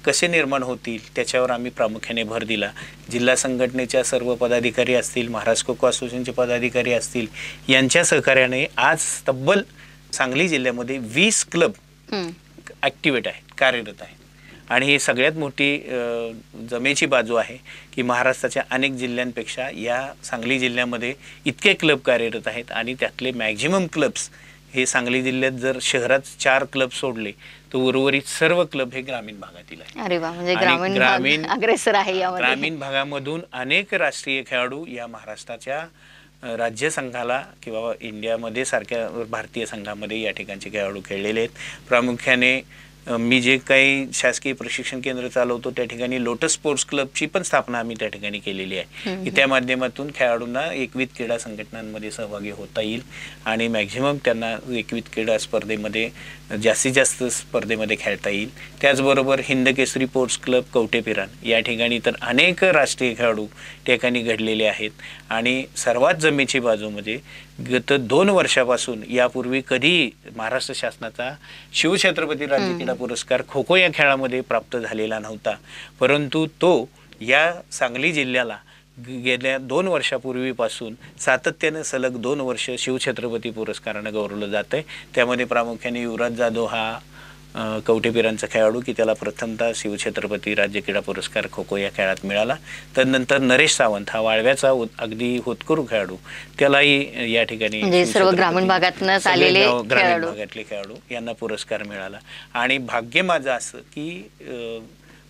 कसे निर्माण होतील त्याच्यावर आम्ही प्रामुख्याने भर दिला जिल्हा संघटनेच्या सर्व पदाधिकारी असतील महाराष्ट्र खो खो असोसिएशनचे पदाधिकारी असतील यांच्या सहकार्याने आज तब्बल सांगली जिल्ह्यामध्ये वीस क्लब ॲक्टिवेट आहेत कार्यरत आहेत आणि ही सगळ्यात मोठी जमेची बाजू आहे की महाराष्ट्राच्या अनेक जिल्ह्यांपेक्षा या सांगली जिल्ह्यामध्ये इतके क्लब कार्यरत आहेत आणि त्यातले मॅक्झिमम क्लब्स हे सांगली जिल्ह्यात जर शहरात चार क्लब सोडले तर उर्वरित सर्व क्लब हे ग्रामीण भागातील
आहेत म्हणजे ग्रामीण आहे ग्रामीण
भागामधून अनेक राष्ट्रीय खेळाडू या महाराष्ट्राच्या राज्य संघाला किंवा इंडियामध्ये सारख्या भारतीय संघामध्ये या ठिकाणचे खेळाडू खेळलेले आहेत प्रामुख्याने मी जे काही शासकीय प्रशिक्षण केंद्र चालवतो त्या ठिकाणी लोटस स्पोर्ट्स क्लबची पण स्थापना आम्ही त्या ठिकाणी केलेली आहे की त्या माध्यमातून खेळाडूंना एकविध क्रीडा संघटनांमध्ये सहभागी होता येईल आणि मॅक्झिमम त्यांना एकविध क्रीडा स्पर्धेमध्ये जास्तीत जास्त स्पर्धेमध्ये खेळता येईल त्याचबरोबर हिंद केसरी स्पोर्ट्स क्लब पिरान या ठिकाणी तर अनेक राष्ट्रीय खेळाडू ठिकाणी घडलेले आहेत आणि सर्वात जमेची बाजू म्हणजे गत दोन वर्षापासून यापूर्वी कधी महाराष्ट्र शासनाचा शिवछत्रपती राज्य क्रीडा पुरस्कार खो खो या खेळामध्ये प्राप्त झालेला नव्हता परंतु तो या सांगली जिल्ह्याला गेल्या दोन वर्षापूर्वीपासून सातत्यानं सलग दोन वर्ष शिवछत्रपती पुरस्कारानं गौरवलं जात आहे त्यामध्ये प्रामुख्याने युवराज जाधव हा कवठेपीरांचा खेळाडू की त्याला प्रथमतः शिवछत्रपती राज्य क्रीडा पुरस्कार खो खो या खेळात मिळाला तर नंतर नरेश सावंत हा वाळव्याचा अगदी होतकरू खेळाडू त्यालाही या ठिकाणी म्हणजे सर्व ग्रामीण
भागातून आलेले ग्रामीण
भागातले खेळाडू यांना पुरस्कार मिळाला आणि भाग्य माझं असं की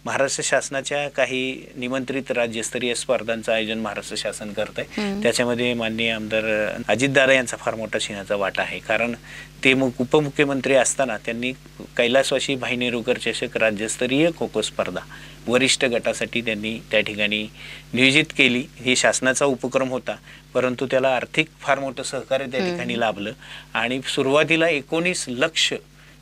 महाराष्ट्र शासनाच्या काही निमंत्रित राज्यस्तरीय स्पर्धांचं आयोजन महाराष्ट्र शासन करत आहे त्याच्यामध्ये माननीय आमदार अजितदादा यांचा फार मोठा सिंहाचा वाटा आहे कारण ते मग उपमुख्यमंत्री असताना त्यांनी कैलासवाशी भाईने रुगर चषक राज्यस्तरीय खो खो स्पर्धा वरिष्ठ गटासाठी त्यांनी त्या ठिकाणी नियोजित केली हे शासनाचा उपक्रम होता परंतु त्याला आर्थिक फार मोठं सहकार्य त्या ठिकाणी लाभलं आणि सुरुवातीला एकोणीस लक्ष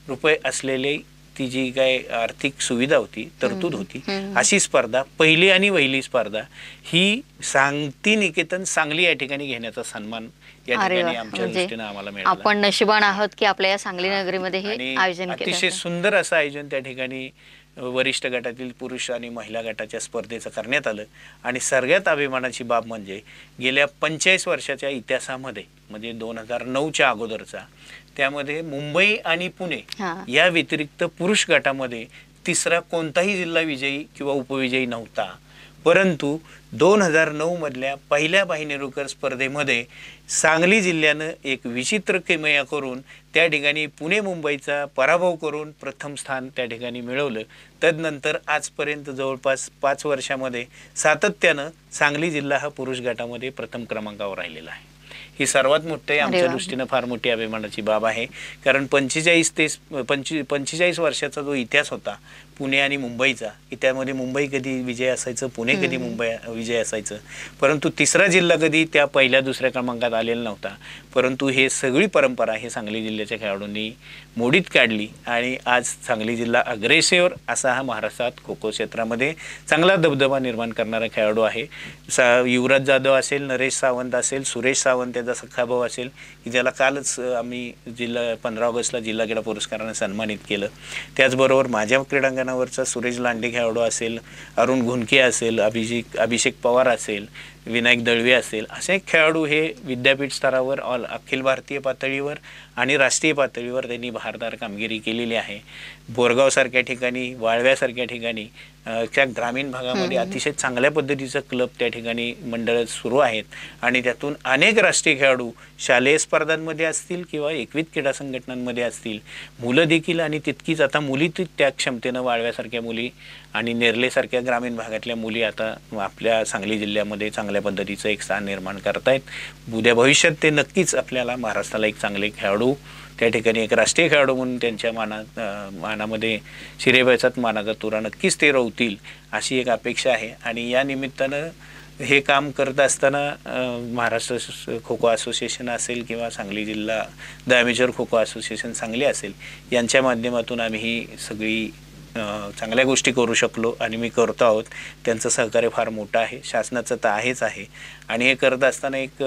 रुपये असलेले ती जी काय आर्थिक सुविधा होती तरतूद होती अशी स्पर्धा पहिली आणि वहिली स्पर्धा ही सांगती निकेतन सांगली या ठिकाणी घेण्याचा सन्मान या ठिकाणी आमच्या म्हणजे दृष्टीनं आम्हाला मिळाला आपण
नशिबान आहोत की आपल्या या सांगली नगरीमध्ये हे आयोजन अतिशय
सुंदर असं आयोजन त्या ठिकाणी वरिष्ठ गटातील पुरुष आणि महिला गटाच्या स्पर्धेचं करण्यात आलं आणि सगळ्यात अभिमानाची बाब म्हणजे गेल्या पंचेचाळीस वर्षाच्या इतिहासामध्ये म्हणजे दोन हजार नऊच्या अगोदरचा त्यामध्ये मुंबई आणि पुणे या व्यतिरिक्त पुरुष गटामध्ये तिसरा कोणताही जिल्हा विजयी किंवा उपविजयी नव्हता परंतु दोन हजार नऊ मधल्या पहिल्या बाहिनेरुकर स्पर्धेमध्ये सांगली जिल्ह्यानं एक विचित्र किमया करून त्या ठिकाणी पुणे मुंबईचा पराभव करून प्रथम स्थान त्या ठिकाणी मिळवलं तदनंतर आजपर्यंत जवळपास पाच वर्षामध्ये सातत्यानं सांगली जिल्हा हा पुरुष गटामध्ये प्रथम क्रमांकावर राहिलेला आहे ही सर्वात मोठी आमच्या दृष्टीनं फार मोठी अभिमानाची बाब आहे कारण पंचेचाळीस ते पंचेचाळीस वर्षाचा जो इतिहास होता पुणे आणि मुंबईचा की त्यामध्ये मुंबई कधी विजय असायचं पुणे कधी मुंबई विजय असायचं परंतु तिसरा जिल्हा कधी त्या पहिल्या दुसऱ्या क्रमांकात आलेला नव्हता परंतु हे सगळी परंपरा हे सांगली जिल्ह्याच्या खेळाडूंनी मोडीत काढली आणि आज सांगली जिल्हा अग्रेसेवर असा हा महाराष्ट्रात खो खो क्षेत्रामध्ये चांगला दबदबा निर्माण करणारा खेळाडू आहे सा युवराज जाधव असेल नरेश सावंत असेल सुरेश सावंत याचा भाऊ असेल की ज्याला कालच आम्ही जिल्हा पंधरा ऑगस्टला जिल्हा क्रीडा पुरस्काराने सन्मानित केलं त्याचबरोबर माझ्या क्रीडांगण मैदानावरचा सुरेश लांडे खेळाडू असेल अरुण घुनके असेल अभिषेक अभिषेक पवार असेल विनायक दळवी असेल असे खेळाडू हे विद्यापीठ स्तरावर ऑल अखिल भारतीय पातळीवर आणि राष्ट्रीय पातळीवर त्यांनी भारदार कामगिरी केलेली आहे बोरगावसारख्या ठिकाणी वाळव्यासारख्या ठिकाणी त्या ग्रामीण भागामध्ये अतिशय चांगल्या पद्धतीचं क्लब त्या ठिकाणी मंडळ सुरू आहेत आणि त्यातून अनेक राष्ट्रीय खेळाडू शालेय स्पर्धांमध्ये असतील किंवा एकविध क्रीडा संघटनांमध्ये असतील मुलं देखील आणि तितकीच आता मुली त्या क्षमतेनं वाळव्यासारख्या मुली आणि नेरलेसारख्या ग्रामीण भागातल्या मुली आता आपल्या सांगली जिल्ह्यामध्ये चांगल्या पद्धतीचं एक स्थान निर्माण करतायत उद्या भविष्यात ते नक्कीच आपल्याला महाराष्ट्राला एक चांगले खेळाडू त्या ठिकाणी एक राष्ट्रीय खेळाडू म्हणून त्यांच्या मानात मानामध्ये शिरेबायचाच मानाचा तुरा नक्कीच ते रोवतील अशी एक अपेक्षा आहे आणि या निमित्तानं हे काम करत असताना महाराष्ट्र खो खो असोसिएशन असेल किंवा सांगली जिल्हा दामेश्वर खो खो असोसिएशन सांगली असेल यांच्या माध्यमातून आम्ही ही सगळी चांगल्या गोष्टी करू शकलो आणि मी करतो आहोत त्यांचं सहकार्य फार मोठं आहे शासनाचं तर आहेच आहे आणि हे करत असताना एक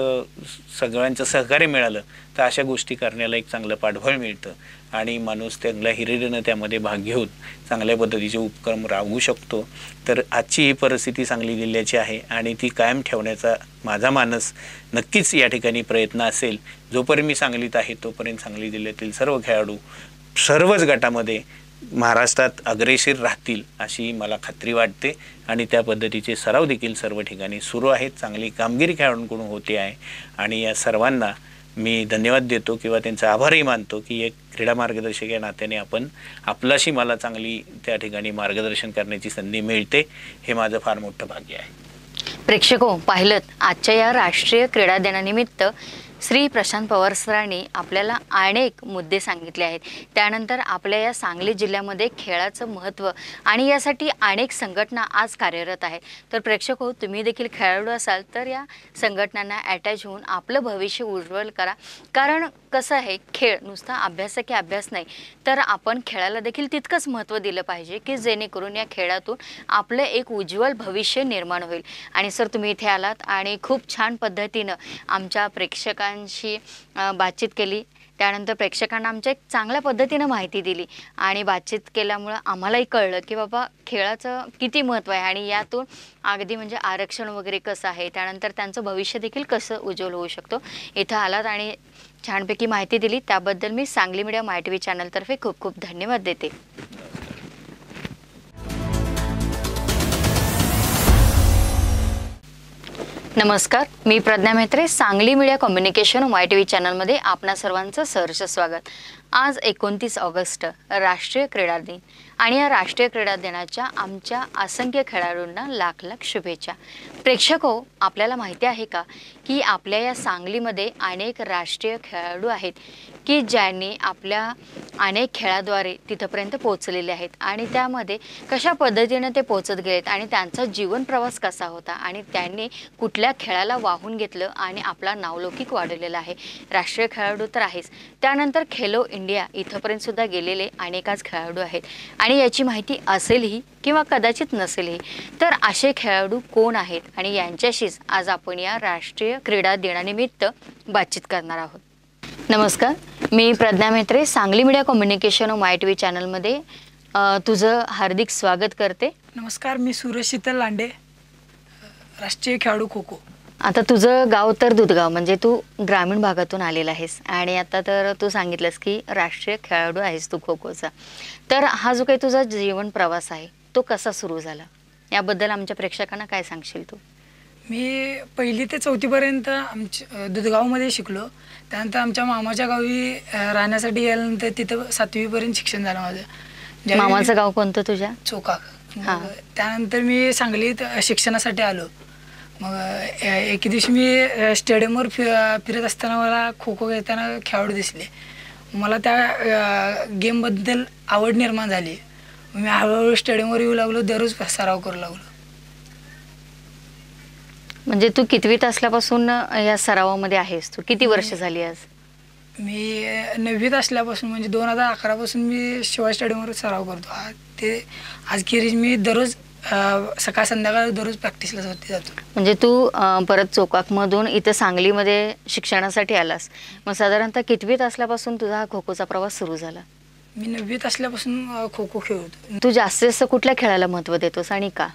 सगळ्यांचं सहकार्य मिळालं तर अशा गोष्टी करण्याला एक चांगलं पाठबळ मिळतं आणि माणूस चांगल्या हिरिरीनं त्यामध्ये भाग घेऊन चांगल्या पद्धतीचे उपक्रम राबवू शकतो तर आजची ही परिस्थिती सांगली जिल्ह्याची आहे आणि ती कायम ठेवण्याचा माझा मानस नक्कीच या ठिकाणी प्रयत्न असेल जोपर्यंत मी सांगलीत आहे तोपर्यंत सांगली जिल्ह्यातील सर्व खेळाडू सर्वच गटामध्ये महाराष्ट्रात अग्रेसर राहतील अशी मला खात्री वाटते आणि त्या पद्धतीचे सराव देखील सर्व ठिकाणी सुरू आहेत चांगली कामगिरी खेळाडूंकडून होते आहे आणि या सर्वांना मी धन्यवाद देतो किंवा त्यांचा आभारही मानतो की एक क्रीडा मार्गदर्शक या नात्याने आपण आपलाशी मला चांगली त्या ठिकाणी मार्गदर्शन करण्याची संधी मिळते हे माझं फार मोठं भाग्य आहे
प्रेक्षको पाहिलं आजच्या या राष्ट्रीय क्रीडा दिनानिमित्त श्री प्रशांत पवार सरांनी आपल्याला अनेक मुद्दे सांगितले आहेत त्यानंतर आपल्या या सांगली जिल्ह्यामध्ये खेळाचं महत्त्व आणि यासाठी अनेक संघटना आज कार्यरत आहेत तर प्रेक्षक हो तुम्ही देखील खेळाडू असाल तर या संघटनांना अटॅच होऊन आपलं भविष्य उज्ज्वल करा कारण कसं आहे खेळ नुसता अभ्यास आहे की अभ्यास नाही तर आपण खेळाला देखील तितकंच महत्त्व दिलं पाहिजे की जेणेकरून या खेळातून आपलं एक उज्ज्वल भविष्य निर्माण होईल आणि सर तुम्ही इथे आलात आणि खूप छान पद्धतीनं आमच्या प्रेक्षकांशी बातचीत केली त्यानंतर प्रेक्षकांना आमच्या एक चांगल्या पद्धतीनं माहिती दिली आणि बातचीत केल्यामुळं आम्हालाही कळलं की बाबा खेळाचं किती महत्त्व आहे आणि यातून अगदी म्हणजे आरक्षण वगैरे कसं आहे त्यानंतर त्यांचं भविष्य देखील कसं उज्ज्वल होऊ शकतो इथं आलात आणि छानपैकी माहिती दिली त्याबद्दल मी Sangli Media My T V चॅनलतर्फे खूप खूप धन्यवाद देते नमस्कार मी Pragya Mhetre Sangli Media Communication My T V चॅनलमध्ये आपणा सर्वांचं सहर्ष स्वागत आज एकोणतीस ऑगस्ट राष्ट्रीय क्रीडा दिन आणि या राष्ट्रीय क्रीडा दिनाच्या आमच्या असंख्य खेळाडूंना लाख लाख शुभेच्छा प्रेक्षको आपल्याला माहिती आहे का की आपल्या या सांगलीमध्ये अनेक राष्ट्रीय खेळाडू आहेत की ज्यांनी आपल्या अनेक खेळाद्वारे तिथंपर्यंत पोहोचलेले आहेत आणि त्यामध्ये कशा पद्धतीनं ते पोचत गेलेत आणि त्यांचा जीवन प्रवास कसा होता आणि त्यांनी कुठल्या खेळाला वाहून घेतलं आणि आपला नावलौकिक वाढवलेला आहे राष्ट्रीय खेळाडू तर आहेच त्यानंतर खेलो इंडिया इथंपर्यंत सुद्धा गेलेले अनेकाच खेळाडू आहेत आणि याची माहिती असेलही किंवा कदाचित नसेलही तर असे खेळाडू कोण आहेत आणि यांच्याशीच आज आपण या राष्ट्रीय क्रीडा दिनानिमित्त बातचीत करणार आहोत नमस्कार मी Pragya Mhetre Sangli Media Communication My T V चॅनलमध्ये तुझं हार्दिक स्वागत करते
नमस्कार मी सूरज शीतल लांडे राष्ट्रीय खेळाडू खो खो
आता तुझं गाव तर दुधगाव म्हणजे तू ग्रामीण भागातून आलेला आहेस आणि आता तर तू सांगितलंस की राष्ट्रीय खेळाडू आहेस तू खो खोचा तर हा जो काही तुझा जीवन प्रवास आहे तो कसा सुरू झाला याबद्दल आमच्या प्रेक्षकांना काय सांगशील तू
मी पहिली ते चौथीपर्यंत आमच्या दुधगावमध्ये शिकलो त्यानंतर आमच्या मामाच्या गावी राहण्यासाठी गेल्यानंतर तिथं सातवीपर्यंत शिक्षण झालं माझं
मामाचं गाव कोणतं तुझ्या
चोका त्यानंतर मी सांगलीत शिक्षणासाठी आलो मग एके दिवशी मी स्टेडियमवर फि फिरत असताना मला खो खो खेळताना खेळाडू दिसले मला त्या गेमबद्दल आवड निर्माण झाली मी हळूहळू स्टेडियमवर येऊ लागलो दररोज सराव करू लागलो
म्हणजे तू कितवीत असल्यापासून या सरावामध्ये आहेस तू किती वर्ष झाली आज
मी नववीत असल्यापासून म्हणजे दोन हजार अकरापासून मी शिवाय स्टेडियमवर सराव करतो ते आज मी दररोज सकाळ संध्याकाळ दररोज प्रॅक्टिसला जाते जातो
म्हणजे तू परत मधून इथं सांगलीमध्ये शिक्षणासाठी आलास मग साधारणतः कितवीत असल्यापासून तुझा हा खो खोचा प्रवास सुरू झाला
मी नववीत असल्यापासून खो खो खेळतो
तू जास्तीत जास्त कुठल्या खेळाला महत्त्व देतोस आणि का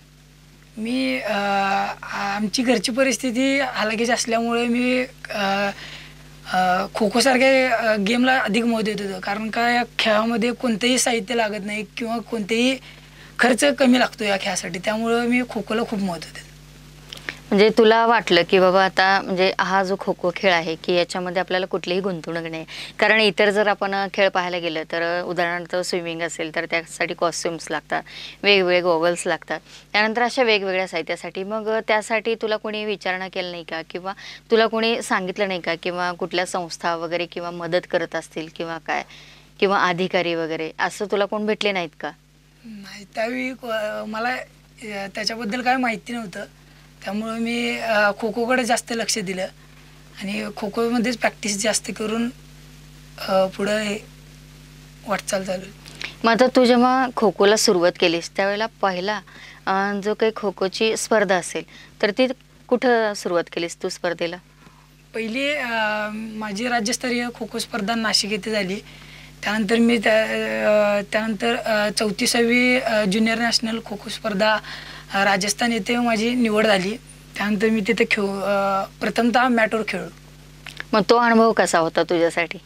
मी आमची घरची परिस्थिती हलकीच असल्यामुळे मी खो खो गेमला अधिक महत्त्व देत होतं कारण का या खेळामध्ये कोणतंही साहित्य लागत नाही किंवा कोणतेही खर्च कमी लागतो या खेळासाठी त्यामुळं मी खो खोला खूप महत्व देतो
म्हणजे तुला वाटलं की बाबा आता म्हणजे हा जो खो खो खेळ आहे की याच्यामध्ये आपल्याला कुठलीही गुंतवणूक नाही कारण इतर जर आपण खेळ पाहायला गेलं तर उदाहरणार्थ स्विमिंग असेल तर त्यासाठी कॉस्ट्युम्स लागतात वेगवेगळे गॉगल्स लागतात त्यानंतर अशा वेगवेगळ्या साहित्यासाठी मग त्यासाठी तुला कोणी विचारणा केलं नाही का किंवा तुला कोणी सांगितलं नाही का किंवा कुठल्या संस्था वगैरे किंवा मदत करत असतील किंवा काय किंवा अधिकारी वगैरे असं तुला कोण भेटले नाहीत का
नाही त्यावेळी मला त्याच्याबद्दल काय माहिती नव्हतं त्यामुळं मी खो खोकडे जास्त लक्ष दिलं आणि खो खोमध्येच प्रॅक्टिस जास्त करून पुढं हे वाटचाल चालू
मग आता तू जेव्हा खो खोला सुरुवात केलीस त्यावेळेला पहिला जो काही खो खोची स्पर्धा असेल तर ती कुठं सुरुवात केलीस तू स्पर्धेला
पहिली माझी राज्यस्तरीय खो खो स्पर्धा नाशिक येथे झाली त्यानंतर मी त्यानंतर चौतीसावी ज्युनियर नॅशनल खो खो स्पर्धा राजस्थान येथे माझी निवड झाली त्यानंतर मी तिथे खेळ प्रथमतः मॅटवर खेळलो
मग तो अनुभव कसा होता तुझ्यासाठी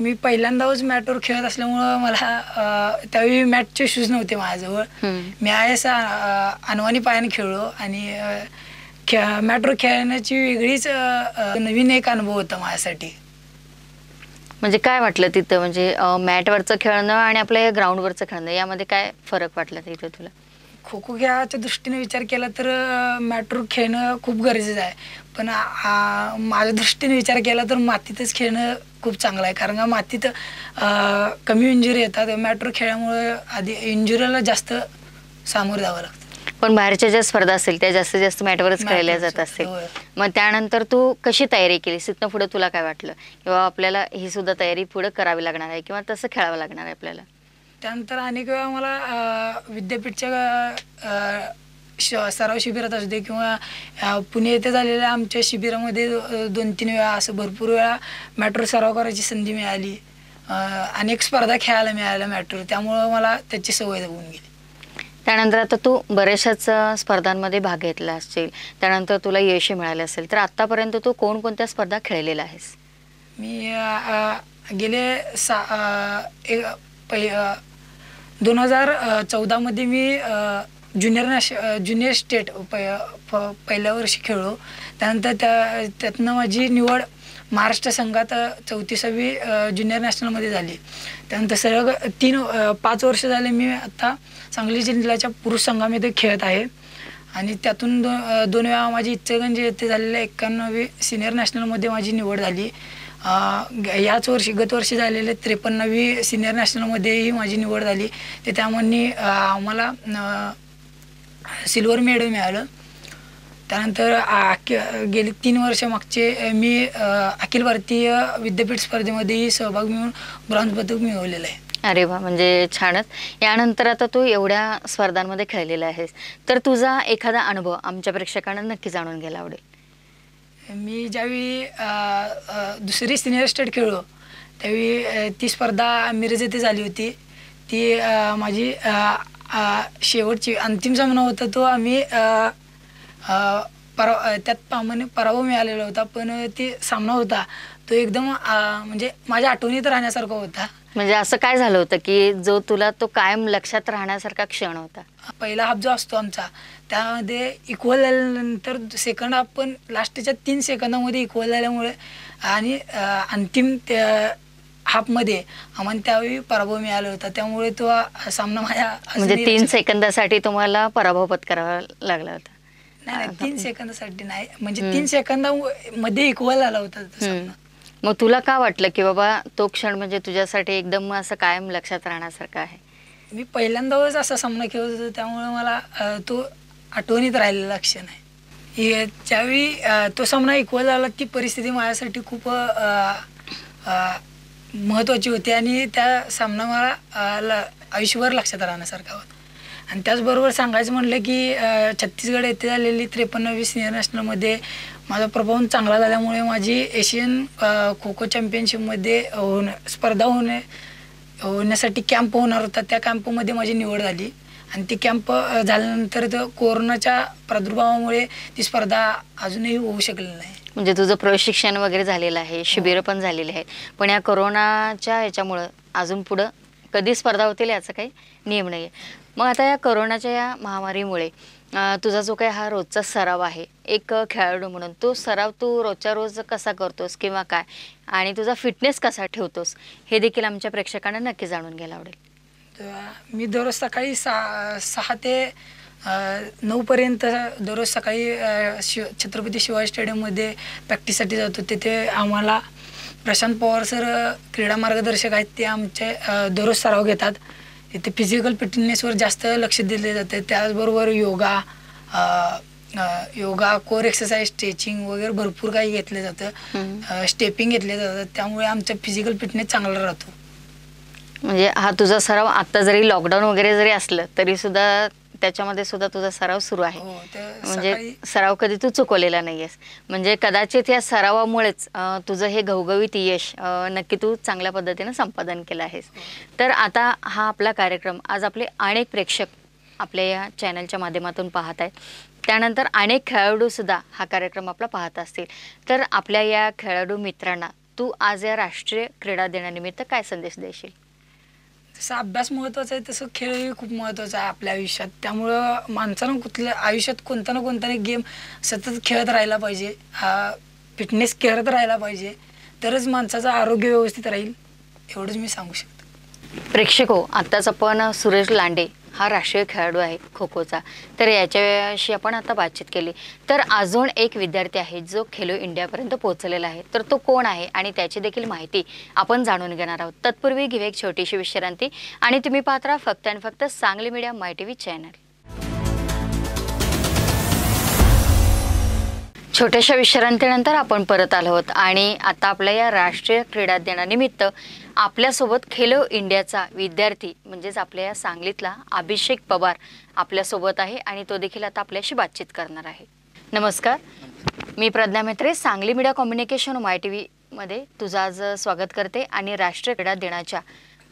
मी पहिल्यांदाच मॅटवर खेळत असल्यामुळं मला त्यावेळी मॅटचे शूज नव्हते माझ्याजवळ मी आय एस अनवानी पायाने खेळलो आणि मॅटवर खेळण्याची वेगळीच नवीन एक अनुभव होता माझ्यासाठी
म्हणजे काय वाटलं तिथं म्हणजे मॅटवरचं खेळणं आणि आपल्या ग्राउंडवरचं खेळणं यामध्ये काय फरक वाटला तिथं तुला खो
खो खेळाच्या दृष्टीने विचार केला तर मॅटवर खेळणं खूप गरजेचं आहे पण माझ्या दृष्टीने विचार केला तर मातीतच खेळणं खूप चांगलं आहे कारण का मातीत कमी इंजुरी येतात मॅटवर खेळामुळे आधी इंजुरीला जास्त सामोरं जावं लागतं
पण बाहेरच्या ज्या स्पर्धा असेल त्या जास्तीत जास्त मॅटवरच खेळल्या जात असेल मग त्यानंतर तू कशी तयारी केली तिथनं पुढे तुला काय वाटलं किंवा आपल्याला ही सुद्धा तयारी पुढे करावी लागणार आहे किंवा तसं खेळावं लागणार आहे आपल्याला
त्यानंतर अनेक वेळा मला विद्यापीठच्या सराव शिबिरात असू किंवा पुणे येथे झालेल्या आमच्या शिबिरामध्ये दोन तीन वेळा असं भरपूर वेळा मॅट्रो सराव करायची संधी मिळाली अनेक स्पर्धा खेळायला मिळाल्या मॅट्रो त्यामुळं मला त्याची सवय होऊन गेली
त्यानंतर आता तू बऱ्याचशाच स्पर्धांमध्ये भाग घेतला असेल त्यानंतर तुला यश मिळाले असेल तर आतापर्यंत तू कोणकोणत्या स्पर्धा खेळलेला आहेस
मी गेले सा दोन हजार चौदामध्ये मी ज्युनियर नॅश ज्युनियर स्टेट पहिल्या वर्षी खेळलो त्यानंतर त्या त्यातनं माझी निवड महाराष्ट्र संघात चौतीसावी ज्युनियर ज्युनियर नॅशनलमध्ये झाली त्यानंतर सर्व तीन पाच वर्ष झाले मी आता सांगली जिल्ह्याच्या पुरुष संघामध्ये खेळत आहे आणि त्यातून दो दोन वेळा माझी इच्छागंज येथे झालेल्या एक्क्याण्णवी सिनियर नॅशनलमध्ये माझी निवड झाली याच वर्षी गतवर्षी वर्षी झालेले त्रेपन्नावी सिनियर नॅशनलमध्येही माझी निवड झाली ते त्यामध्ये आम्हाला सिल्वर मेडल मिळालं त्यानंतर गेली तीन वर्ष मागचे मी अखिल भारतीय विद्यापीठ स्पर्धेमध्येही सहभाग मिळून ब्रॉन्झ पदक मिळवलेलं आहे
अरे वा म्हणजे छानच यानंतर आता तू एवढ्या स्पर्धांमध्ये खेळलेला आहेस तर तुझा एखादा अनुभव आमच्या प्रेक्षकांना नक्की जाणून घ्यायला आवडेल
मी ज्यावेळी दुसरी सिनियर स्टेट खेळलो त्यावेळी ती स्पर्धा मिरज येथे झाली होती ती माझी शेवटची अंतिम सामना होता तो आम्ही परा त्यात पामाने पराभव मिळालेला होता पण ती सामना होता तो एकदम म्हणजे माझ्या आठवणीत राहण्यासारखा होता
म्हणजे असं काय झालं होतं की जो तुला तो कायम लक्षात राहण्यासारखा क्षण होता
पहिला हाफ जो असतो आमचा त्यामध्ये इक्वल झाल्यानंतर सेकंड हाफ पण लास्टच्या तीन सेकंदामध्ये इक्वल झाल्यामुळे आणि अंतिम त्या हाफमध्ये आम्हाला त्यावेळी पराभव मिळाला होता त्यामुळे तो सामना माझ्या म्हणजे तीन
सेकंदासाठी तुम्हाला पराभव पत्करावा लागला होता
नाही तीन सेकंदासाठी नाही म्हणजे तीन सेकंदामध्ये इक्वल आला होता
सामना मग तुला का वाटलं की बाबा तो क्षण म्हणजे तुझ्यासाठी एकदम असं कायम लक्षात राहण्यासारखं आहे
मी पहिल्यांदाच असा सामना खेळत होतो त्यामुळे मला तो आठवणीत राहिलेला क्षण आहे ज्यावेळी तो सामना इक्वल झाला ती परिस्थिती माझ्यासाठी खूप महत्वाची होती आणि त्या सामना मला आयुष्यभर लक्षात राहण्यासारखा होता आणि त्याचबरोबर सांगायचं म्हटलं की छत्तीसगड येथे झालेली त्रेपन्नवीस सिनियर नॅशनलमध्ये माझा प्रभाव चांगला झाल्यामुळे माझी एशियन खो खो चॅम्पियनशिपमध्ये होणं स्पर्धा होणे होण्यासाठी कॅम्प होणार होता त्या कॅम्पमध्ये माझी निवड झाली आणि ती कॅम्प झाल्यानंतर तर कोरोनाच्या प्रादुर्भावामुळे ती स्पर्धा अजूनही होऊ शकली नाही
म्हणजे तुझं प्रशिक्षण वगैरे झालेलं आहे हो. शिबिरं पण झालेली आहेत पण या कोरोनाच्या याच्यामुळं अजून पुढं कधी स्पर्धा होतील याचा काही नियम नाही आहे मग आता या कोरोनाच्या या महामारीमुळे तुझा जो काही हा रोजचा सराव आहे एक खेळाडू म्हणून तो सराव तू रोजच्या रोज कसा करतोस किंवा काय आणि तुझा फिटनेस कसा ठेवतोस हे देखील आमच्या प्रेक्षकांना नक्की जाणून घ्यायला आवडेल
मी दररोज सकाळी सहा सहा ते नऊपर्यंत दररोज सकाळी शिव छत्रपती शिवाजी स्टेडियममध्ये प्रॅक्टिससाठी जातो तिथे आम्हाला प्रशांत पवार सर क्रीडा मार्गदर्शक आहेत ते आमचे दररोज सराव घेतात तिथे फिजिकल फिटनेसवर जास्त लक्ष दिले जाते त्याचबरोबर yoga yoga core exercise stretching वगैरे भरपूर काही घेतलं जातं स्टेपिंग घेतले जातं त्यामुळे आमचा फिजिकल फिटनेस चांगला राहतो
म्हणजे हा तुझा सराव आता जरी लॉकडाऊन वगैरे जरी असलं तरी सुद्धा त्याच्यामध्ये सुद्धा तुझा सराव सुरू आहे हो, म्हणजे सराव कधी तू चुकवलेला नाहीयेस म्हणजे कदाचित या सरावामुळेच तुझं हे घवघवीत यश नक्की तू चांगल्या पद्धतीने संपादन केलं आहेस हो. तर आता हा आपला कार्यक्रम आज आपले अनेक प्रेक्षक आपल्या या चॅनलच्या माध्यमातून पाहत आहेत त्यानंतर अनेक खेळाडूसुद्धा हा कार्यक्रम आपला पाहत असतील तर आपल्या या खेळाडू मित्रांना तू आज या राष्ट्रीय क्रीडा दिनानिमित्त काय संदेश देशील
तसं अभ्यास महत्त्वाचा आहे तसं खेळही खूप महत्त्वाचा आहे आपल्या आयुष्यात त्यामुळं माणसानं कुठल्या आयुष्यात कोणता ना कोणता गेम सतत खेळत राहायला पाहिजे हा फिटनेस खेळत राहायला पाहिजे तरच माणसाचं आरोग्य व्यवस्थित राहील एवढंच मी सांगू शकतो
प्रेक्षको हो, आत्ताच आपण सुरेश लांडे हा राष्ट्रीय खेळाडू आहे खो खोचा तर याच्याशी आपण आता बातचीत केली तर अजून एक विद्यार्थी आहे जो खेलो इंडियापर्यंत पोहोचलेला आहे तर तो कोण आहे आणि त्याची देखील माहिती आपण जाणून घेणार आहोत तत्पूर्वी घेऊ एक छोटीशी विश्रांती आणि तुम्ही पाहत राहा फक्त आणि फक्त Sangli Media My T channel छोट्याशा विश्रांतीनंतर आपण परत आलो आहोत आणि आता आपल्या या राष्ट्रीय क्रीडा दिनानिमित्त आपल्यासोबत खेलो इंडियाचा विद्यार्थी म्हणजेच आपल्या या सांगलीतला अभिषेक पवार आपल्यासोबत आहे आणि तो देखील आता आपल्याशी बातचीत करणार आहे नमस्कार मी Pragya Mhetre Sangli Media Communication My T व्हीमध्ये तुझं आज स्वागत करते आणि राष्ट्रीय क्रीडा दिनाच्या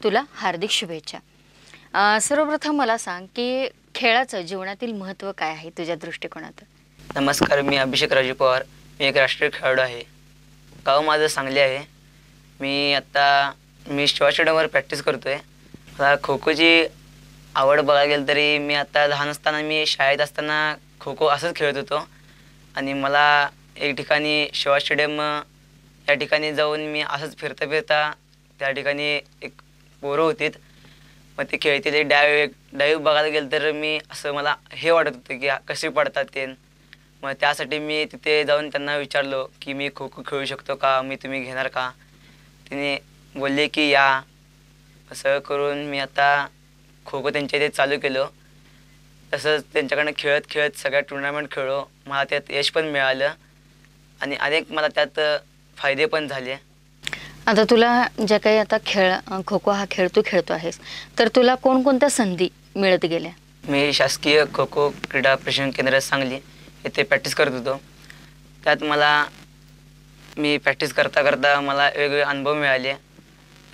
तुला हार्दिक शुभेच्छा सर्वप्रथम मला सांग की खेळाचं जीवनातील महत्त्व काय आहे तुझ्या दृष्टिकोनातून
नमस्कार मी अभिषेक राजू पवार मी एक राष्ट्रीय खेळाडू आहे गाव माझं सांगली आहे मी आत्ता मी स्टेडियमवर प्रॅक्टिस करतो आहे मला खो खोची आवड बघायला गेलं तरी मी आत्ता लहान असताना मी शाळेत असताना खो खो असंच खेळत होतो आणि मला एक ठिकाणी शिवा स्टेडियम या ठिकाणी जाऊन मी असंच फिरता फिरता त्या ठिकाणी एक पोरं होतीत मग ते खेळतील ते डायव डाईव्ह बघायला गेलं तर मी असं मला हे वाटत होतं की कसे पडतात ते मग त्यासाठी मी तिथे जाऊन त्यांना विचारलो की मी खो खो खेळू शकतो का मी तुम्ही घेणार का तिने बोलले की या असं करून मी आता खो खो त्यांच्या इथे चालू केलो तसंच त्यांच्याकडनं खेळत खेळत सगळ्या टुर्नामेंट खेळलो मला त्यात यश पण मिळालं आणि अनेक मला त्यात फायदे पण झाले
आता तुला ज्या काही आता खेळ खो खो हा खेळ तू खेळतो आहेस तर तुला कोणकोणत्या संधी मिळत गेल्या
मी शासकीय खो खो क्रीडा प्रशिक्षण केंद्र सांगली इथे प्रॅक्टिस करत होतो त्यात मला मी प्रॅक्टिस करता करता मला वेगवेगळे अनुभव मिळाले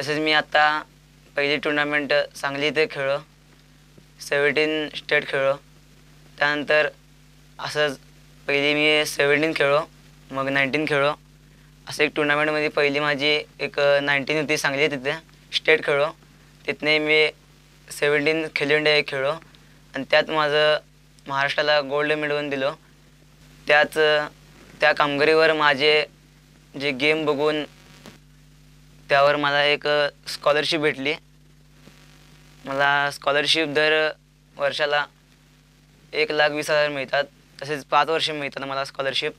तसेच मी आता पहिली टुर्नामेंट सांगली इथे खेळो सेव्हन्टीन स्टेट खेळो त्यानंतर असंच पहिली मी सेव्हन्टीन खेळो मग नाईन्टीन खेळो असं एक टुर्नामेंटमध्ये पहिली माझी एक नाईन्टीन होती सांगली तिथे स्टेट खेळो तिथने मी सेव्हन्टीन खेलो इंडिया खेळो आणि त्यात माझं महाराष्ट्राला गोल्ड मिळवून दिलं त्याच त्या कामगिरीवर माझे जे गेम बघून त्यावर मला एक स्कॉलरशिप भेटली मला स्कॉलरशिप दर वर्षाला एक लाख वीस हजार मिळतात तसेच पाच वर्ष मिळतात मला स्कॉलरशिप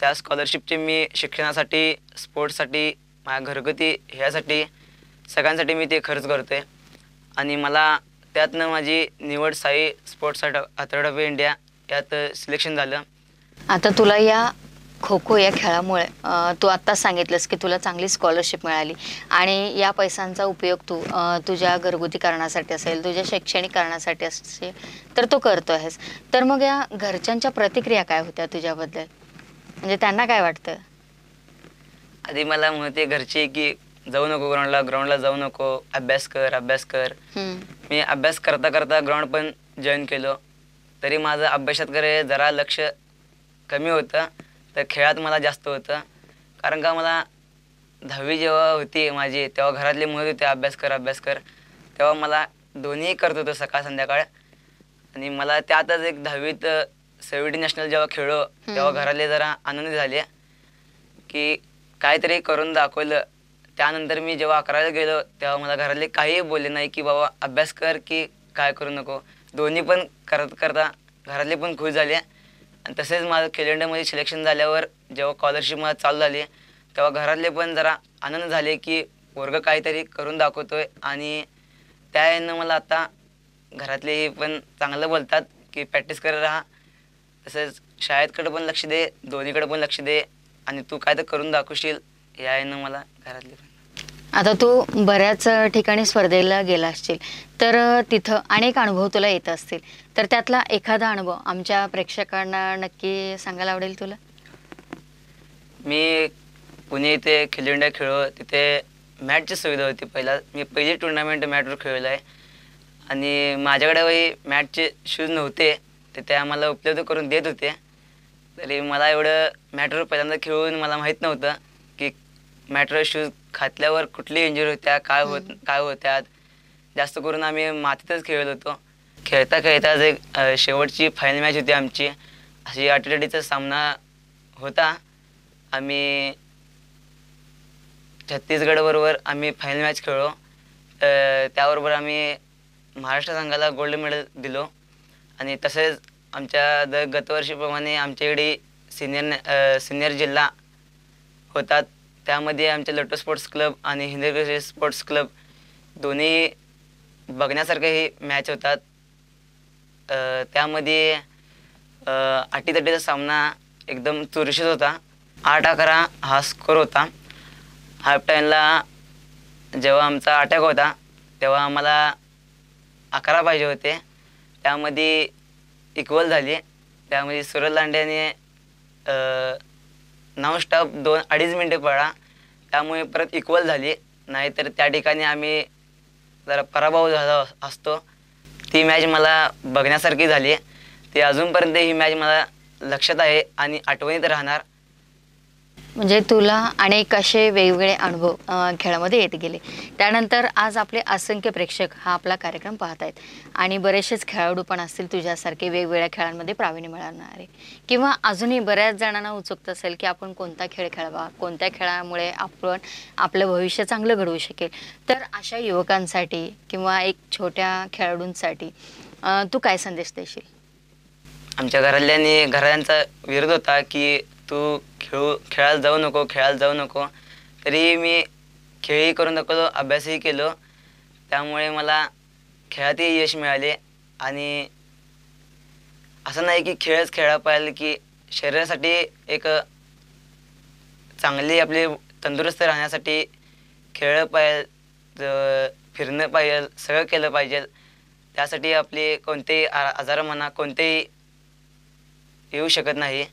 त्या स्कॉलरशिपचे मी शिक्षणासाठी स्पोर्ट्ससाठी माझ्या घरगुती ह्यासाठी सगळ्यांसाठी मी ते खर्च करतोय आणि मला त्यातनं माझी निवड साई स्पोर्ट्स ऑफ इंडिया यात सिलेक्शन झालं
आता तुला या खो खो या खेळामुळे तू आत्ताच सांगितलंस की तुला चांगली स्कॉलरशिप मिळाली आणि या पैशांचा उपयोग तू तुझ्या घरगुती कारणासाठी असेल तुझ्या शैक्षणिक कारणासाठी असेल तर तो करतो आहेस तर मग या घरच्यांच्या प्रतिक्रिया काय होत्या तुझ्याबद्दल म्हणजे त्यांना काय वाटतं
आधी मला म्हणते घरचे की जाऊ नको ग्राउंडला ग्राउंडला जाऊ नको अभ्यास कर अभ्यास कर मी अभ्यास करता करता ग्राउंड पण जॉईन केलो तरी माझं अभ्यासात करे जरा लक्ष कमी होतं तर खेळात मला जास्त होतं कारण का मला दहावी जेव्हा होती माझी तेव्हा घरातले म्हणत होते अभ्यास कर अभ्यास कर तेव्हा मला दोन्ही करत होतो सकाळ संध्याकाळ आणि मला त्यातच एक दहावीत सेव्हिटी नॅशनल जेव्हा खेळलो तेव्हा घरातले जरा आनंद झाले की काहीतरी करून दाखवलं त्यानंतर मी जेव्हा अकराला गेलो तेव्हा मला घरातले काहीही बोलले नाही की बाबा अभ्यास कर की काय करू नको दोन्ही पण करत करता घरातले पण खुश झाले आणि तसेच माझं कॅलेंडरमध्ये सिलेक्शन झाल्यावर जेव्हा स्कॉलरशिप मला चालू झाली तेव्हा घरातले पण जरा आनंद झाले की वर्ग काहीतरी करून दाखवतोय आणि त्या यानं मला आता घरातलेही पण चांगलं बोलतात की प्रॅक्टिस करत राहा तसंच शाळेतकडे पण लक्ष दे दोन्हीकडे पण लक्ष दे आणि तू काय तर करून दाखवशील या यानं मला घरातले
आता तू बऱ्याच ठिकाणी स्पर्धेला गेला असशील तर तिथं अनेक अनुभव तुला येत असतील तर त्यातला एखादा अनुभव आमच्या प्रेक्षकांना नक्की सांगायला आवडेल तुला
मी पुणे इथे खेलो इंडिया खेळलो तिथे मॅटची सुविधा होती पहिला मी पहिली टुर्नामेंट मॅटवर खेळलो आहे आणि माझ्याकडे मॅटचे शूज नव्हते तर ते आम्हाला उपलब्ध करून देत होते तरी मला एवढं मॅटवर पहिल्यांदा खेळून मला माहीत नव्हतं की मॅटवर शूज खातल्यावर कुठली इंजुरी होत्या काय होत काय होत्या जास्त करून आम्ही मातीतच खेळत होतो खेळता खेळताच एक शेवटची फायनल मॅच होती आमची अशी अटीतटीचा सामना होता आम्ही छत्तीसगडबरोबर आम्ही फायनल मॅच खेळलो त्याबरोबर आम्ही महाराष्ट्र संघाला गोल्ड मेडल दिलो आणि तसेच आमच्या दर गतवर्षीप्रमाणे आमच्याकडे सिनियर सिनियर जिल्हा होतात त्यामध्ये आमचे लटो स्पोर्ट्स क्लब आणि हिंदू स्पोर्ट्स क्लब दोन्ही बघण्यासारखे मॅच होतात त्यामध्ये आटीतटीचा सामना एकदम चुरशीत होता आठ अकरा हा स्कोर होता हाफ टाईमला जेव्हा आमचा अटॅक होता तेव्हा आम्हाला अकरा पाहिजे होते त्यामध्ये इक्वल झाली त्यामध्ये सुरज लांड्याने नॉन स्टॉप दोन अडीच मिनटे पळा त्यामुळे परत इक्वल झाली नाहीतर त्या ठिकाणी आम्ही जरा पराभव झाला असतो ती मॅच मला बघण्यासारखी झाली ती अजूनपर्यंत ही मॅच मला लक्षात आहे आणि आठवणीत राहणार
म्हणजे तुला अनेक असे वेगवेगळे अनुभव खेळामध्ये येत गेले त्यानंतर आज आपले असंख्य प्रेक्षक हा आपला कार्यक्रम पाहत आहेत आणि बरेचसेच खेळाडू पण असतील तुझ्यासारखे वेगवेगळ्या खेळांमध्ये प्रावीण्य मिळवणारे किंवा अजूनही बऱ्याच जणांना उत्सुकता असेल की आपण कोणता खेळ खेळावा कोणत्या खेळामुळे आपण आपलं भविष्य चांगलं घडवू शकेल तर अशा युवकांसाठी किंवा एक छोट्या खेळाडूंसाठी तू काय संदेश देशील
आमच्या घरातल्यांनी घरांचा विरोध होता की तू खेळू खेळायला जाऊ नको खेळायला जाऊ नको तरीही मी खेळही करू नको अभ्यासही केलो त्यामुळे मला खेळातही यश मिळाले आणि असं नाही की खेळच खेळा पाहिजे की शरीरासाठी एक चांगली आपली तंदुरुस्त राहण्यासाठी खेळलं पाहिजे फिरणं पाहिजे सगळं केलं पाहिजे त्यासाठी आपले कोणतेही आ आजार म्हणा कोणतेही येऊ शकत नाही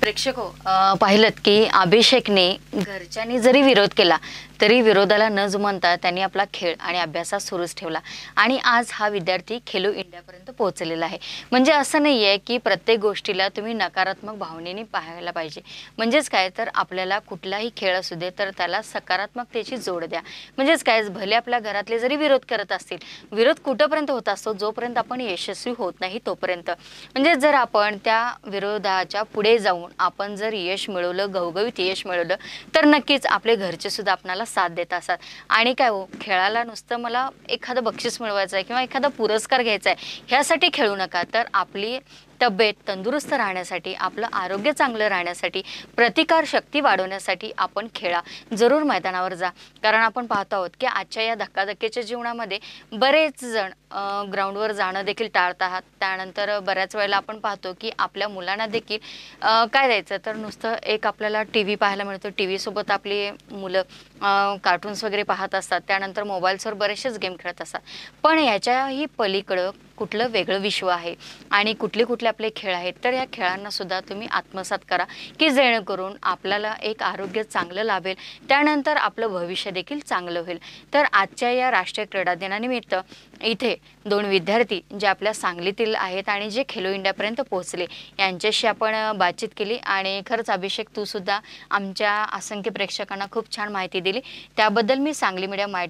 प्रेक्षक हो पाहिलं की अभिषेकने घरच्यांनी जरी विरोध केला तरी विरोधाला न जुमानता त्यांनी आपला खेळ आणि अभ्यासात सुरूच ठेवला आणि आज हा विद्यार्थी खेलो इंडियापर्यंत पोहोचलेला आहे म्हणजे असं नाही आहे की प्रत्येक गोष्टीला तुम्ही नकारात्मक भावनेने पाहायला पाहिजे म्हणजेच काय तर आपल्याला कुठलाही खेळ असू दे तर त्याला सकारात्मकतेची जोड द्या म्हणजेच काय भले आपल्या घरातले जरी विरोध करत असतील विरोध कुठंपर्यंत होत असतो जोपर्यंत आपण यशस्वी होत नाही तोपर्यंत म्हणजे जर आपण त्या विरोधाच्या पुढे जाऊन आपण जर यश मिळवलं घवघवीत यश मिळवलं तर नक्कीच आपले घरचे सुद्धा आपणाला साथ देत असतात आणि काय हो खेळाला नुसतं मला एखादं बक्षीस मिळवायचं आहे किंवा एखादा पुरस्कार घ्यायचा आहे ह्यासाठी खेळू नका तर आपली तब्येत तंदुरुस्त राहण्यासाठी आपलं आरोग्य चांगलं राहण्यासाठी प्रतिकारशक्ती वाढवण्यासाठी आपण खेळा जरूर मैदानावर जा कारण आपण पाहतो आहोत की आजच्या या धक्काधक्कीच्या जीवनामध्ये बरेच जण ग्राउंडवर जाणं देखील टाळत आहात त्यानंतर बऱ्याच वेळेला आपण पाहतो की आपल्या मुलांना देखील काय द्यायचं तर नुसतं एक आपल्याला टी व्ही पाहायला मिळतो टी व्हीसोबत आपली मुलं कार्टून्स वगैरे पाहत असतात त्यानंतर मोबाईल्सवर बरेचसेच गेम खेळत असतात पण याच्याही पलीकडं कुठलं वेगळं विश्व आहे आणि कुठले कुठले आपले खेळ आहेत तर या खेळांना सुद्धा तुम्ही आत्मसात करा की जेणेकरून आपल्याला एक आरोग्य चांगलं लाभेल त्यानंतर आपलं भविष्य देखील चांगलं होईल तर आजच्या या राष्ट्रीय क्रीडा दिनानिमित्त इथे दोन विद्यार्थी जे आपल्या सांगलीतील आहेत आणि जे खेलो इंडियापर्यंत पोहोचले यांच्याशी आपण बातचीत केली आणि खरंच अभिषेक तू सुद्धा आमच्या असंख्य प्रेक्षकांना खूप छान माहिती दिली त्याबद्दल मी सांगली मीडिया माय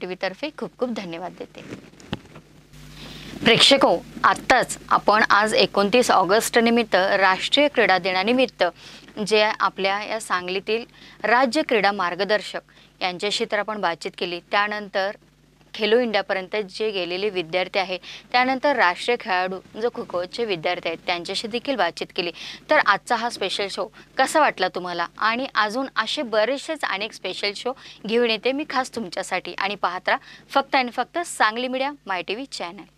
खूप खूप धन्यवाद देते प्रेक्षको आत्ताच आपण आज एकोणतीस ऑगस्ट निमित्त राष्ट्रीय क्रीडा दिनानिमित्त जे आपल्या या सांगलीतील राज्य क्रीडा मार्गदर्शक यांच्याशी तर आपण बातचीत केली त्यानंतर खेलो इंडियापर्यंत जे गेलेले विद्यार्थी आहे त्यानंतर राष्ट्रीय खेळाडू जो खो खोचे विद्यार्थी आहेत त्यांच्याशी देखील बातचीत केली तर आजचा हा स्पेशल शो कसा वाटला तुम्हाला आणि अजून असे बरेचसेच अनेक स्पेशल शो घेऊन येते मी खास तुमच्यासाठी आणि पाहत राहा फक्त आणि फक्त Sangli Media My T V channel